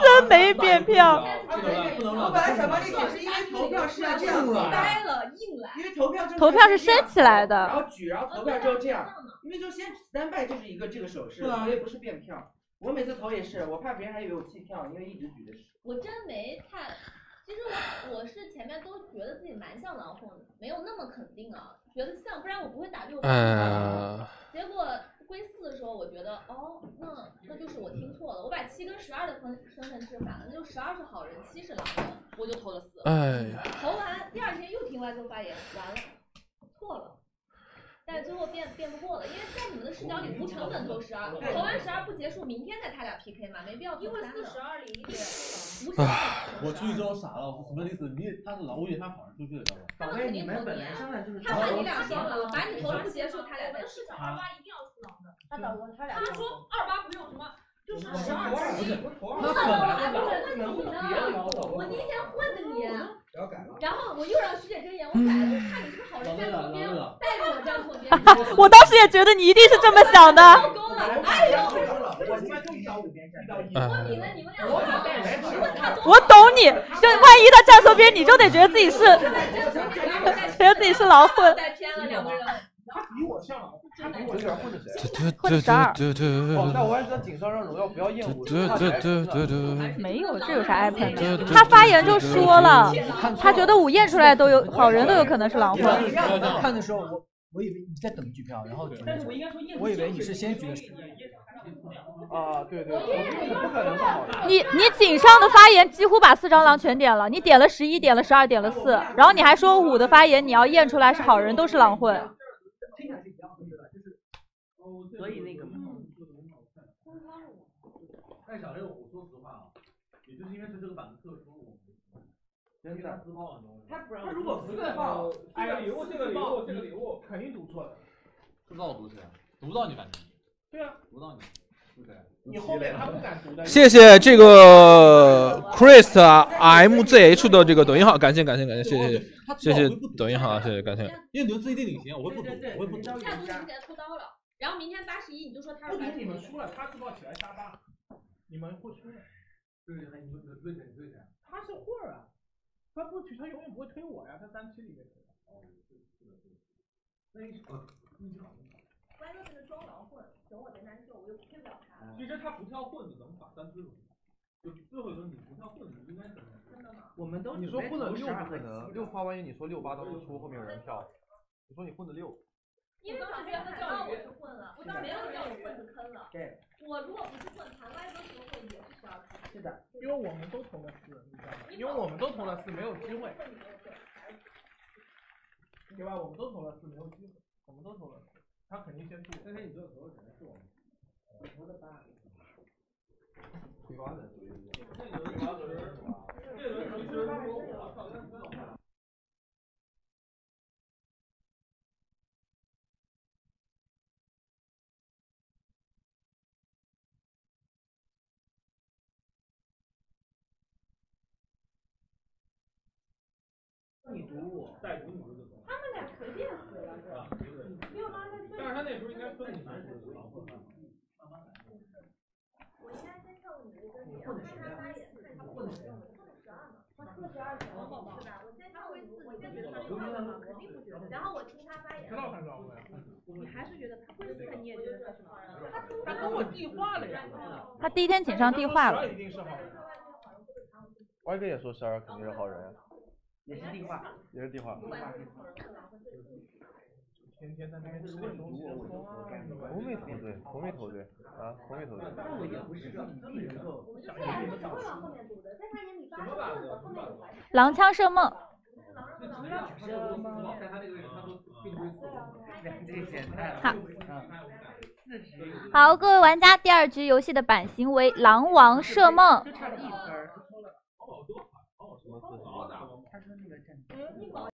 真没变票。我本来想帮你老师因为投票是要这样，子。来了，硬来。因为投票。投票是升起来的。然后举，然后投票之后这样。因为就先单拜就是一个这个手势，所以不是变票。我每次投也是，我怕别人还以为我弃票，因为一直举的是。我真没看。其实我我是前面都觉得自己蛮像狼混，没有那么肯定啊，觉得像，不然我不会打六。嗯。结果归四的时候，我觉得哦，那那就是我听错了，我把七跟十二的分身份是反了，那就十二是好人，七是狼，我就投了四。哎。投完第二天又听外周发言，完了，错了。但最后变变不过了，因为在你们的视角里，无成本投十二，投完十二不结束，明天再他俩 P K 嘛，没必要。因为四十二零点，无成本。我出傻了，什么意思？你他是狼，我他跑出去了，知道吧？大概你没他怕你俩双了，把你投完结束，他俩的视角。二八一定要出狼的。他打过他俩。他说二八不用什么。就是十二七，那可能，不不能我第一天混的你，然后我又让徐姐睁眼，我改了，看你是个好人，别带着我站错边。我当时也觉得你一定是这么想的。哎呦，我懂你，就万一他站错边，你就得觉得自己是，觉得自己是狼混。他比我像。狼混的二，没有，这有啥 i p o 他发言就说了，他觉得五验出来都有好人，都有可能是狼混。看的时候，我我以为你在等剧票，然后我以为你是先举的。啊，对对，你你井上的发言几乎把四张狼全点了，你点了十一，点了十二，点了四，然后你还说五的发言你要验出来是好人，都是狼混。所以那个，太小六，我说实话啊，也就是因为是这个版次的时候，我真的，他他如果不在放，这个礼物，这个礼物，这个礼物，肯定读错了。不知道我读错，读不到你反正。对啊，读不到你。谢谢这个 Christ MZH 的这个抖音号，感谢感谢感谢，谢谢谢谢谢谢抖音号，谢谢感谢。因为你们自己定底薪，我会不读，我会不读。太多年才出道了。然后明天八十一，你就说他。不你们输了，他自爆起来杀大，你们会输的。对的，你对的，你对他是混儿啊，他不取，他永远不会推我呀。他三七里面。哦，对对对。那一场，一场。完了，个装狼混，等我在南区，我又骗不了他。其实他不跳混，你能把单区赢。就最后一轮你不跳混，你应该怎么？真的吗？我们都你说混的六不可能，六八万一你说六八都出，后面有人跳，你说你混的六。因为当时觉得啊，我去混了，我当时没有掉进混子坑了。对，我如果不是混，谈歪哥什么混也是十二次。是的，因为我们都投了四，你知道吗？因为我们都投了四，没有机会。对吧？我们都投了四，没有机会。我们都投了四，他肯定先出。但是你这个投的可能是我们。我的吧。推翻的。这轮推翻的是，这轮推翻的是他们俩随便死了是吧？但是他那时候应该分你男主。我应该先跳过你的跟谁，他听他发言，他不能十二吗？不能十二，是吧？我先跳过，我先觉得他坏了吗？肯定不觉得。然后我听他发言。知道他招了。你还是觉得他会？死，你也觉得是吧？他跟我递话了呀。他第一天锦上地话了。那 Y 哥也说十二，肯定是好人。也是地画。也是地画。红梅头对，红梅头对，啊，红梅头对。狼枪射梦。好。好，各位玩家，第二局游戏的版型为狼王射梦。哎，你光。